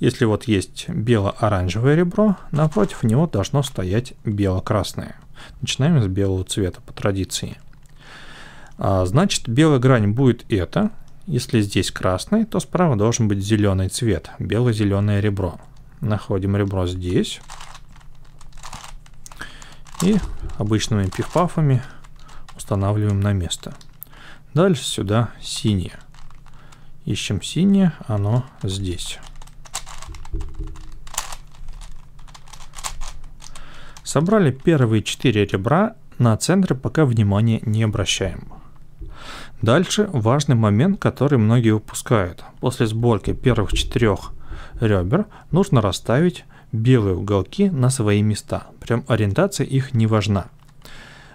Если вот есть бело-оранжевое ребро, напротив него должно стоять бело-красное. Начинаем с белого цвета по традиции. А, значит, белая грань будет это. Если здесь красный, то справа должен быть зеленый цвет, бело-зеленое ребро. Находим ребро здесь. И обычными пифпафами устанавливаем на место. Дальше сюда синее. Ищем синее, оно здесь. Собрали первые четыре ребра, на центры пока внимания не обращаем. Дальше важный момент, который многие упускают. После сборки первых четырех ребер нужно расставить белые уголки на свои места. Прям ориентация их не важна.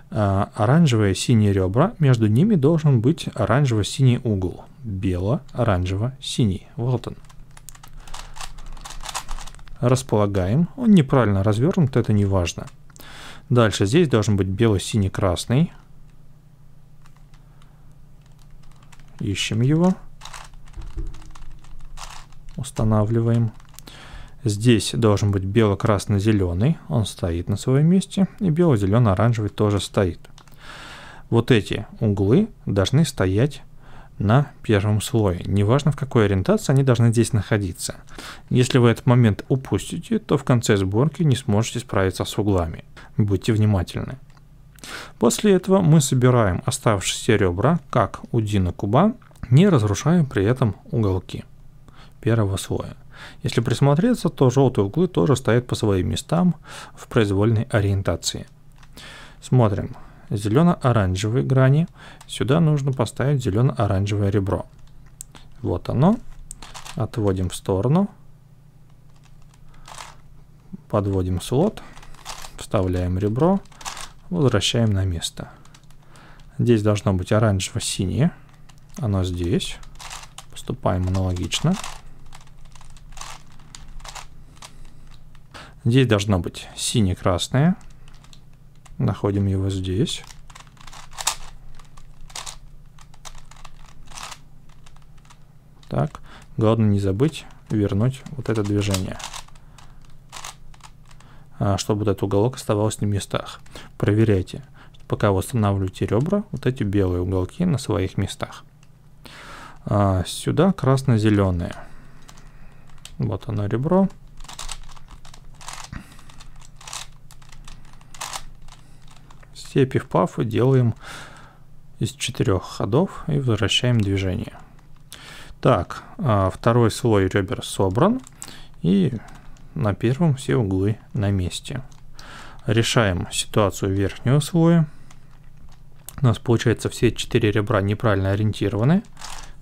А, оранжевые синие ребра, между ними должен быть оранжево-синий угол. Бело-оранжево-синий. Вот он. Располагаем. Он неправильно развернут, это не важно. Дальше здесь должен быть бело-синий-красный Ищем его. Устанавливаем. Здесь должен быть бело-красно-зеленый. Он стоит на своем месте. И бело-зелено-оранжевый тоже стоит. Вот эти углы должны стоять на первом слое. Неважно в какой ориентации они должны здесь находиться. Если вы этот момент упустите, то в конце сборки не сможете справиться с углами. Будьте внимательны. После этого мы собираем оставшиеся ребра, как у Дина Куба, не разрушая при этом уголки первого слоя. Если присмотреться, то желтые углы тоже стоят по своим местам в произвольной ориентации. Смотрим. Зелено-оранжевые грани. Сюда нужно поставить зелено-оранжевое ребро. Вот оно. Отводим в сторону. Подводим слот. Вставляем ребро. Возвращаем на место. Здесь должно быть оранжево-синее. Оно здесь. Поступаем аналогично. Здесь должно быть сине-красное. Находим его здесь. Так, главное не забыть вернуть вот это движение. А, чтобы этот уголок оставался на местах. Проверяйте, пока вы устанавливаете ребра, вот эти белые уголки на своих местах. А, сюда красно-зеленые. Вот оно ребро. Все пиф-пафы делаем из четырех ходов и возвращаем движение. Так, а, второй слой ребер собран. И на первом все углы на месте. Решаем ситуацию верхнего слоя. У нас получается все четыре ребра неправильно ориентированы.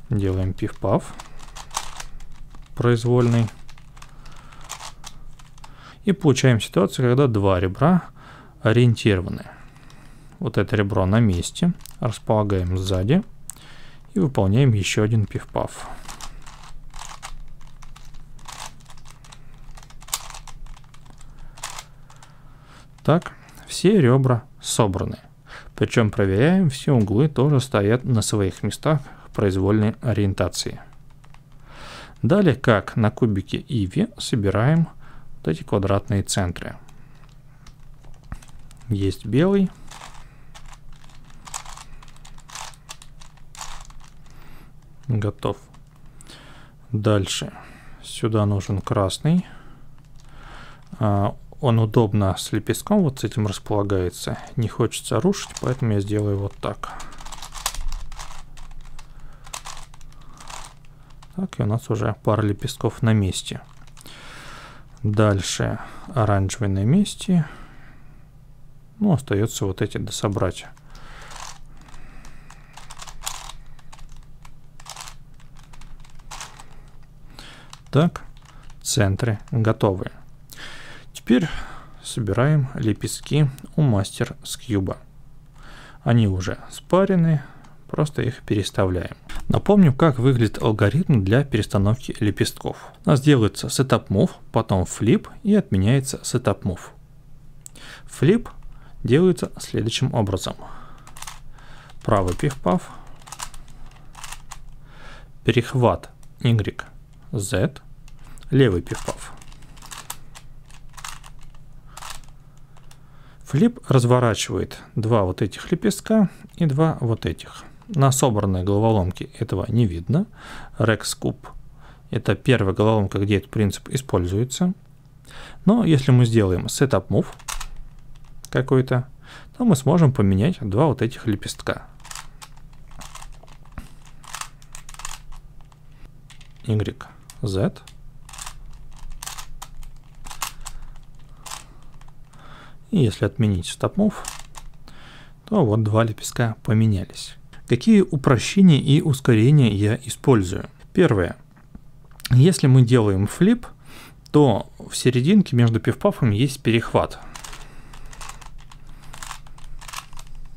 Делаем пиф-паф произвольный. И получаем ситуацию, когда два ребра ориентированы. Вот это ребро на месте. Располагаем сзади. И выполняем еще один пиф-паф. Так, все ребра собраны. Причем проверяем, все углы тоже стоят на своих местах в произвольной ориентации. Далее, как на кубике Иви собираем вот эти квадратные центры. Есть белый. Готов. Дальше. Сюда нужен красный. А, он удобно с лепестком вот с этим располагается. Не хочется рушить, поэтому я сделаю вот так. Так, и у нас уже пара лепестков на месте. Дальше оранжевый на месте. Ну, остается вот эти дособрать. Так, центры готовы. Теперь собираем лепестки у мастер с кьюба. Они уже спарены, просто их переставляем. Напомню, как выглядит алгоритм для перестановки лепестков. У нас делается setup move, потом flip и отменяется setup move. Flip делается следующим образом. Правый пиф-паф, перехват Y, Z, левый пиф-паф. Флип разворачивает два вот этих лепестка и два вот этих. На собранной головоломке этого не видно. Рекс Куб это первая головоломка, где этот принцип используется. Но если мы сделаем setup move какой-то, то мы сможем поменять два вот этих лепестка. Y, Z – И если отменить стоп-мув, то вот два лепестка поменялись. Какие упрощения и ускорения я использую? Первое. Если мы делаем флип, то в серединке между пивпафом есть перехват.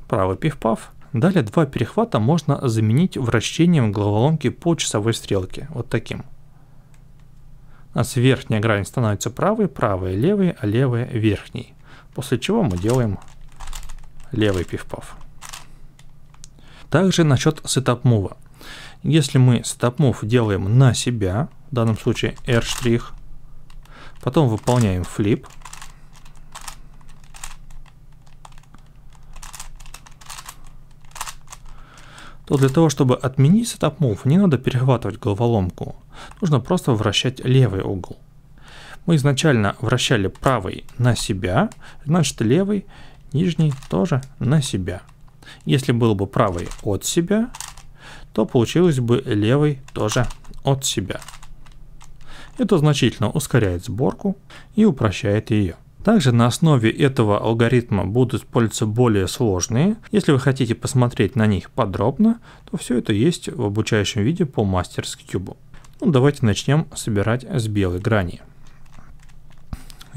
Правый пивпаф. Далее два перехвата можно заменить вращением головоломки по часовой стрелке. Вот таким. У нас верхняя грань становится правой, правая левой, а левая верхней. После чего мы делаем левый пивпав. Также насчет сетап мува. Если мы сетап мув делаем на себя, в данном случае R', потом выполняем flip, то для того, чтобы отменить сетап мув, не надо перехватывать головоломку. Нужно просто вращать левый угол мы изначально вращали правый на себя, значит левый, нижний тоже на себя. Если был бы правый от себя, то получилось бы левый тоже от себя. Это значительно ускоряет сборку и упрощает ее. Также на основе этого алгоритма будут использоваться более сложные. Если вы хотите посмотреть на них подробно, то все это есть в обучающем видео по мастерс Ну, давайте начнем собирать с белой грани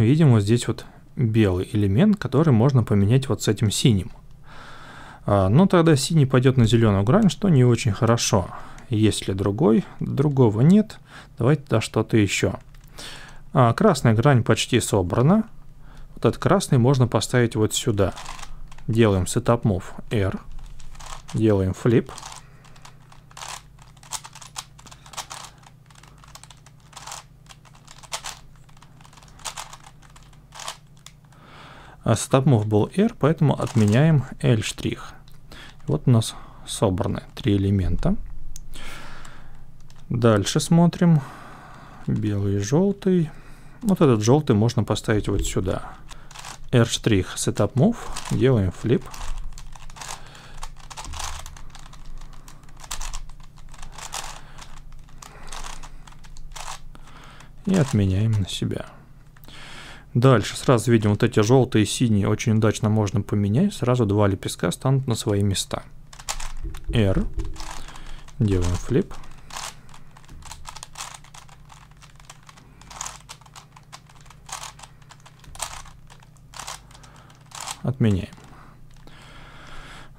видим вот здесь вот белый элемент, который можно поменять вот с этим синим. А, Но ну, тогда синий пойдет на зеленую грань, что не очень хорошо. Есть ли другой? Другого нет. Давайте да что-то еще. А, красная грань почти собрана. Вот этот красный можно поставить вот сюда. Делаем setup move R. Делаем flip. StopMove а был R, поэтому отменяем L'. Вот у нас собраны три элемента. Дальше смотрим. Белый и желтый. Вот этот желтый можно поставить вот сюда. R' Setup Move. Делаем флип. И отменяем на себя. Дальше сразу видим вот эти желтые и синие очень удачно можно поменять. Сразу два лепестка станут на свои места. R. Делаем флип. Отменяем.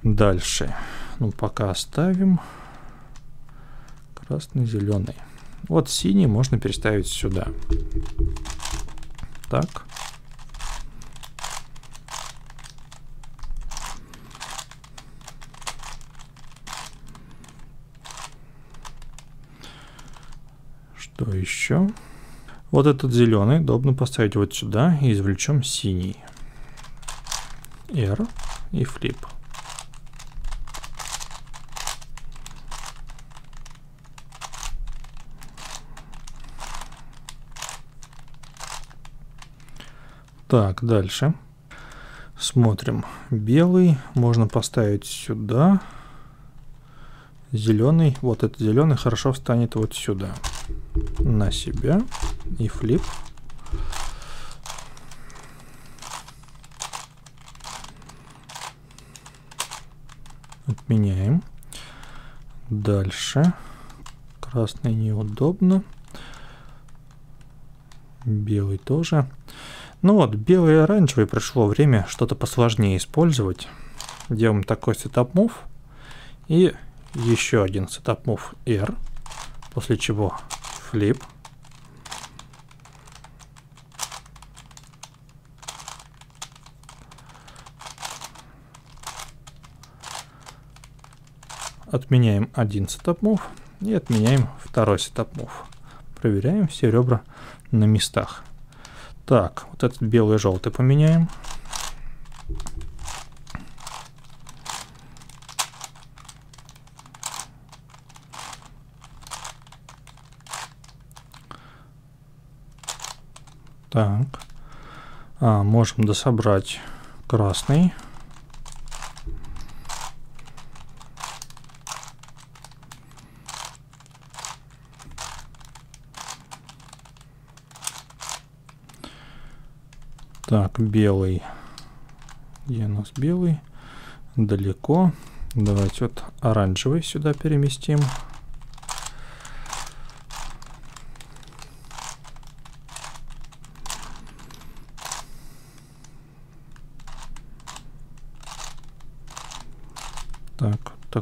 Дальше. Ну, пока оставим. Красный, зеленый. Вот синий можно переставить сюда. Так. еще? Вот этот зеленый удобно поставить вот сюда и извлечем синий. R и flip. Так, дальше. Смотрим. Белый можно поставить сюда. Зеленый, вот этот зеленый хорошо встанет вот сюда на себя и флип. Отменяем. Дальше. Красный неудобно. Белый тоже. Ну вот, белый и оранжевый пришло время что-то посложнее использовать. Делаем такой сетап мув. И еще один сетап мув R. После чего flip. Отменяем один сетап move и отменяем второй сетап move. Проверяем все ребра на местах. Так, вот этот белый и желтый поменяем. Так. А, можем дособрать красный. Так, белый. Где у нас белый? Далеко. Давайте вот оранжевый сюда переместим. Переместим.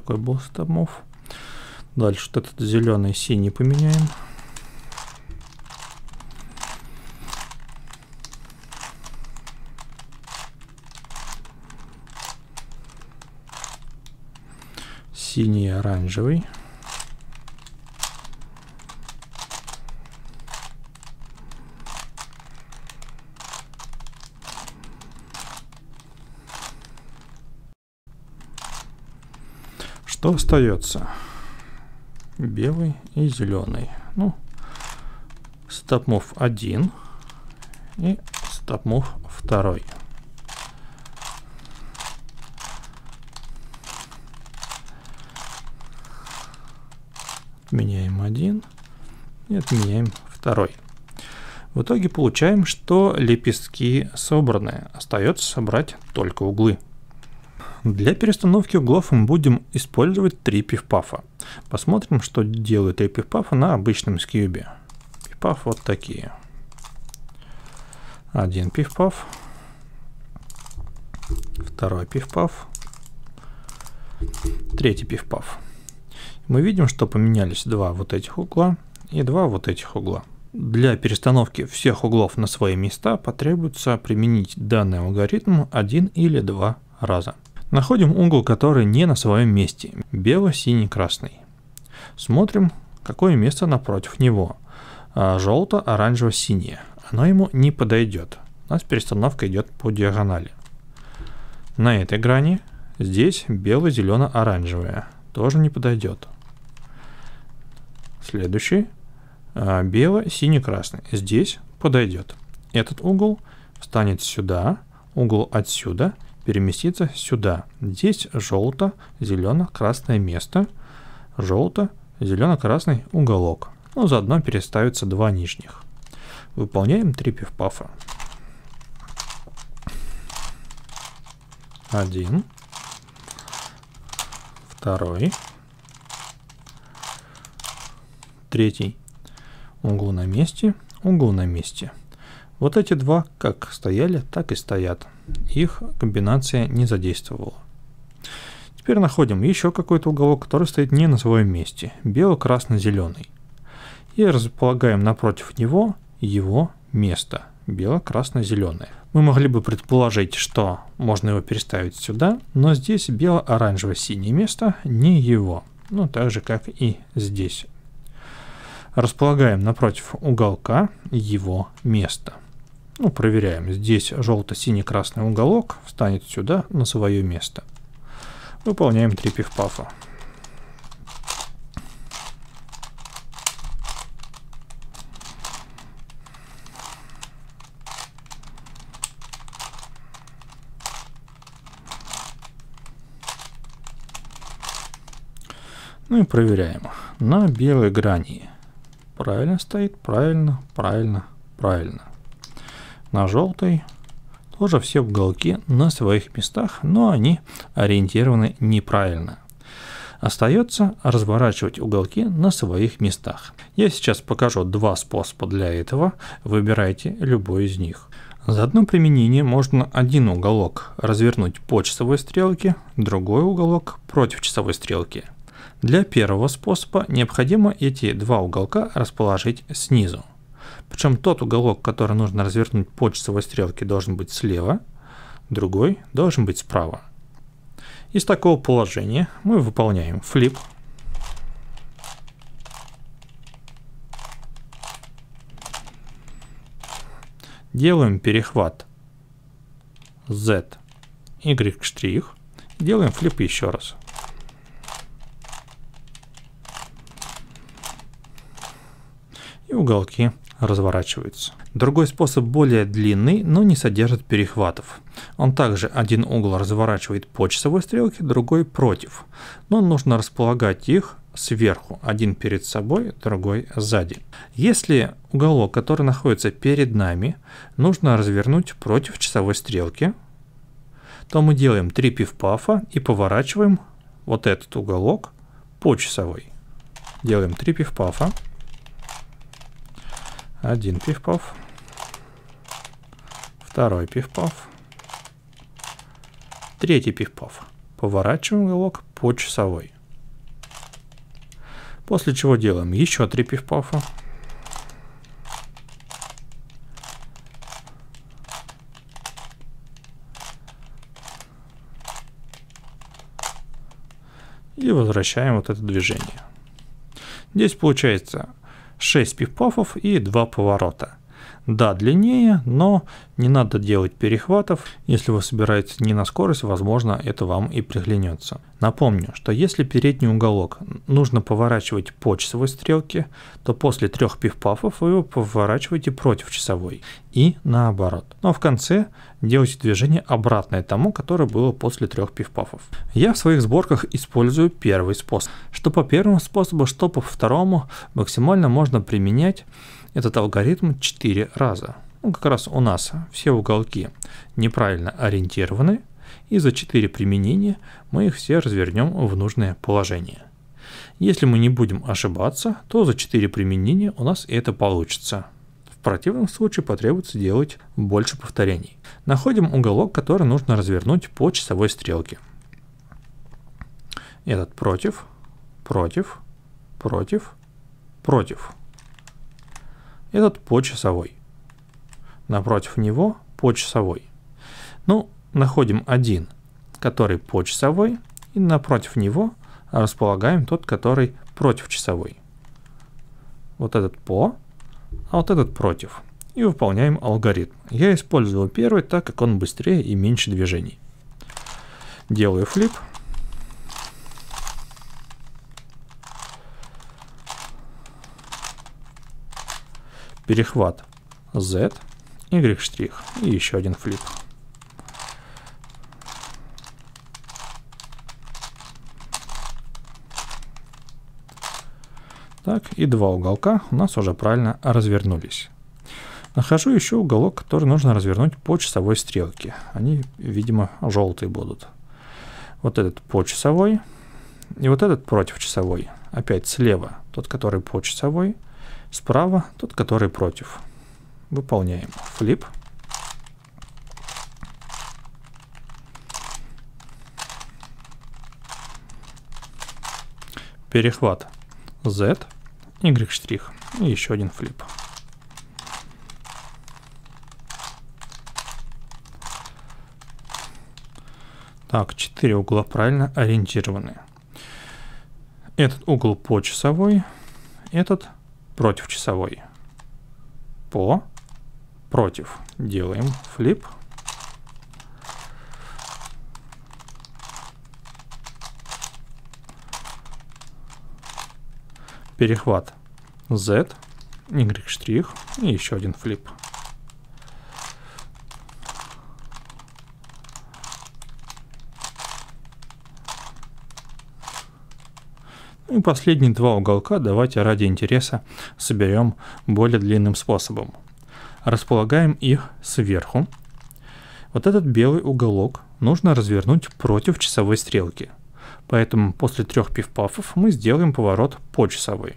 такой был стомов. Дальше вот этот зеленый синий поменяем. Синий оранжевый. что остается? Белый и зеленый. Ну, стопмов один и стопмов второй. меняем один и отменяем второй. В итоге получаем, что лепестки собраны. Остается собрать только углы. Для перестановки углов мы будем использовать три пивпафа. Посмотрим, что делают три пифпафа на обычном скьюбе. Пивпаф вот такие. Один пивпаф, Второй пивпаф, Третий пивпаф. Мы видим, что поменялись два вот этих угла и два вот этих угла. Для перестановки всех углов на свои места потребуется применить данный алгоритм один или два раза. Находим угол, который не на своем месте, бело-синий-красный. Смотрим, какое место напротив него. А, Желто-оранжево-синее. Оно ему не подойдет. У нас перестановка идет по диагонали. На этой грани здесь бело-зелено-оранжевое. Тоже не подойдет. Следующий а, бело-синий-красный. Здесь подойдет. Этот угол встанет сюда, угол отсюда – переместиться сюда. Здесь желто-зелено-красное место, желто-зелено-красный уголок. Ну, заодно переставится два нижних. Выполняем три пифпафа. Один. Второй. Третий. Углы на месте, углы на месте. Вот эти два как стояли, так и стоят их комбинация не задействовала. Теперь находим еще какой-то уголок, который стоит не на своем месте, бело-красно-зеленый. И располагаем напротив него его место, бело-красно-зеленое. Мы могли бы предположить, что можно его переставить сюда, но здесь бело-оранжево-синее место не его, ну так же как и здесь. Располагаем напротив уголка его место – ну, проверяем. Здесь желто-синий-красный уголок встанет сюда на свое место. Выполняем три пиф-пафа. Ну и проверяем. На белой грани. Правильно стоит, правильно, правильно, правильно на желтый. Тоже все уголки на своих местах, но они ориентированы неправильно. Остается разворачивать уголки на своих местах. Я сейчас покажу два способа для этого, выбирайте любой из них. За одно применение можно один уголок развернуть по часовой стрелке, другой уголок против часовой стрелки. Для первого способа необходимо эти два уголка расположить снизу. Причем тот уголок, который нужно развернуть по часовой стрелке, должен быть слева, другой должен быть справа. Из такого положения мы выполняем флип. Делаем перехват Z, Y штрих. Делаем флип еще раз. И уголки разворачиваются. Другой способ более длинный, но не содержит перехватов. Он также один угол разворачивает по часовой стрелке, другой против. Но нужно располагать их сверху, один перед собой, другой сзади. Если уголок, который находится перед нами, нужно развернуть против часовой стрелки, то мы делаем три пиф-пафа и поворачиваем вот этот уголок по часовой. Делаем три пиф-пафа. Один пивпов. Второй пивпов. Третий пивпов. Поворачиваем уголок по часовой. После чего делаем еще три пивпафа. И возвращаем вот это движение. Здесь получается 6 пифпофов и 2 поворота. Да, длиннее, но не надо делать перехватов. Если вы собираетесь не на скорость, возможно, это вам и приглянется. Напомню, что если передний уголок нужно поворачивать по часовой стрелке, то после трех пифпафов вы его поворачиваете против часовой и наоборот. Но в конце делайте движение обратное тому, которое было после трех пифпафов. Я в своих сборках использую первый способ. Что по первому способу, что по второму максимально можно применять этот алгоритм 4 раза. Ну, как раз у нас все уголки неправильно ориентированы, и за 4 применения мы их все развернем в нужное положение. Если мы не будем ошибаться, то за 4 применения у нас это получится. В противном случае потребуется делать больше повторений. Находим уголок, который нужно развернуть по часовой стрелке. Этот против, против, против, против. Этот почасовой. Напротив него почасовой. Ну, находим один, который почасовой, и напротив него располагаем тот, который против часовой. Вот этот по, а вот этот против. И выполняем алгоритм. Я использовал первый, так как он быстрее и меньше движений. Делаю флип. перехват Z, Y' штрих и еще один флип. Так, и два уголка у нас уже правильно развернулись. Нахожу еще уголок, который нужно развернуть по часовой стрелке. Они, видимо, желтые будут. Вот этот по часовой. И вот этот против часовой. Опять слева тот, который по часовой. Справа тот, который против. Выполняем флип. Перехват Z, Y' штрих и еще один флип. Так, 4 угла правильно ориентированы. Этот угол по часовой, этот против часовой по против. Делаем флип. Перехват Z, Y' и еще один флип. Ну и последние два уголка давайте ради интереса соберем более длинным способом. Располагаем их сверху. Вот этот белый уголок нужно развернуть против часовой стрелки. Поэтому после трех пивпафов мы сделаем поворот по часовой.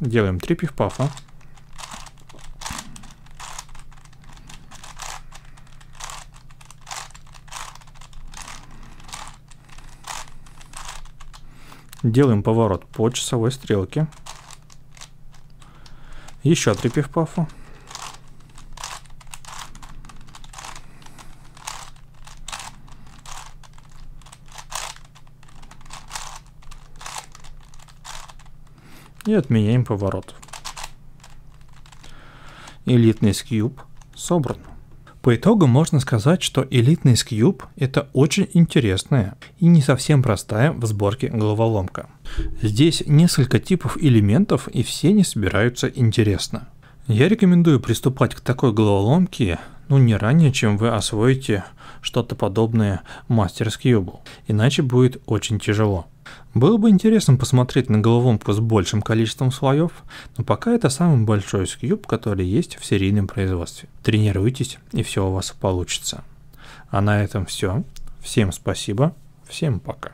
Делаем три пивпафа. Делаем поворот по часовой стрелке. Еще три пифпафа. И отменяем поворот. Элитный скьюб собран. По итогу можно сказать, что элитный скьюб это очень интересная и не совсем простая в сборке головоломка. Здесь несколько типов элементов и все они собираются интересно. Я рекомендую приступать к такой головоломке ну не ранее, чем вы освоите что-то подобное Мастерс Кьюбу, иначе будет очень тяжело. Было бы интересно посмотреть на головоломку с большим количеством слоев, но пока это самый большой скьюб, который есть в серийном производстве. Тренируйтесь, и все у вас получится. А на этом все. Всем спасибо, всем пока.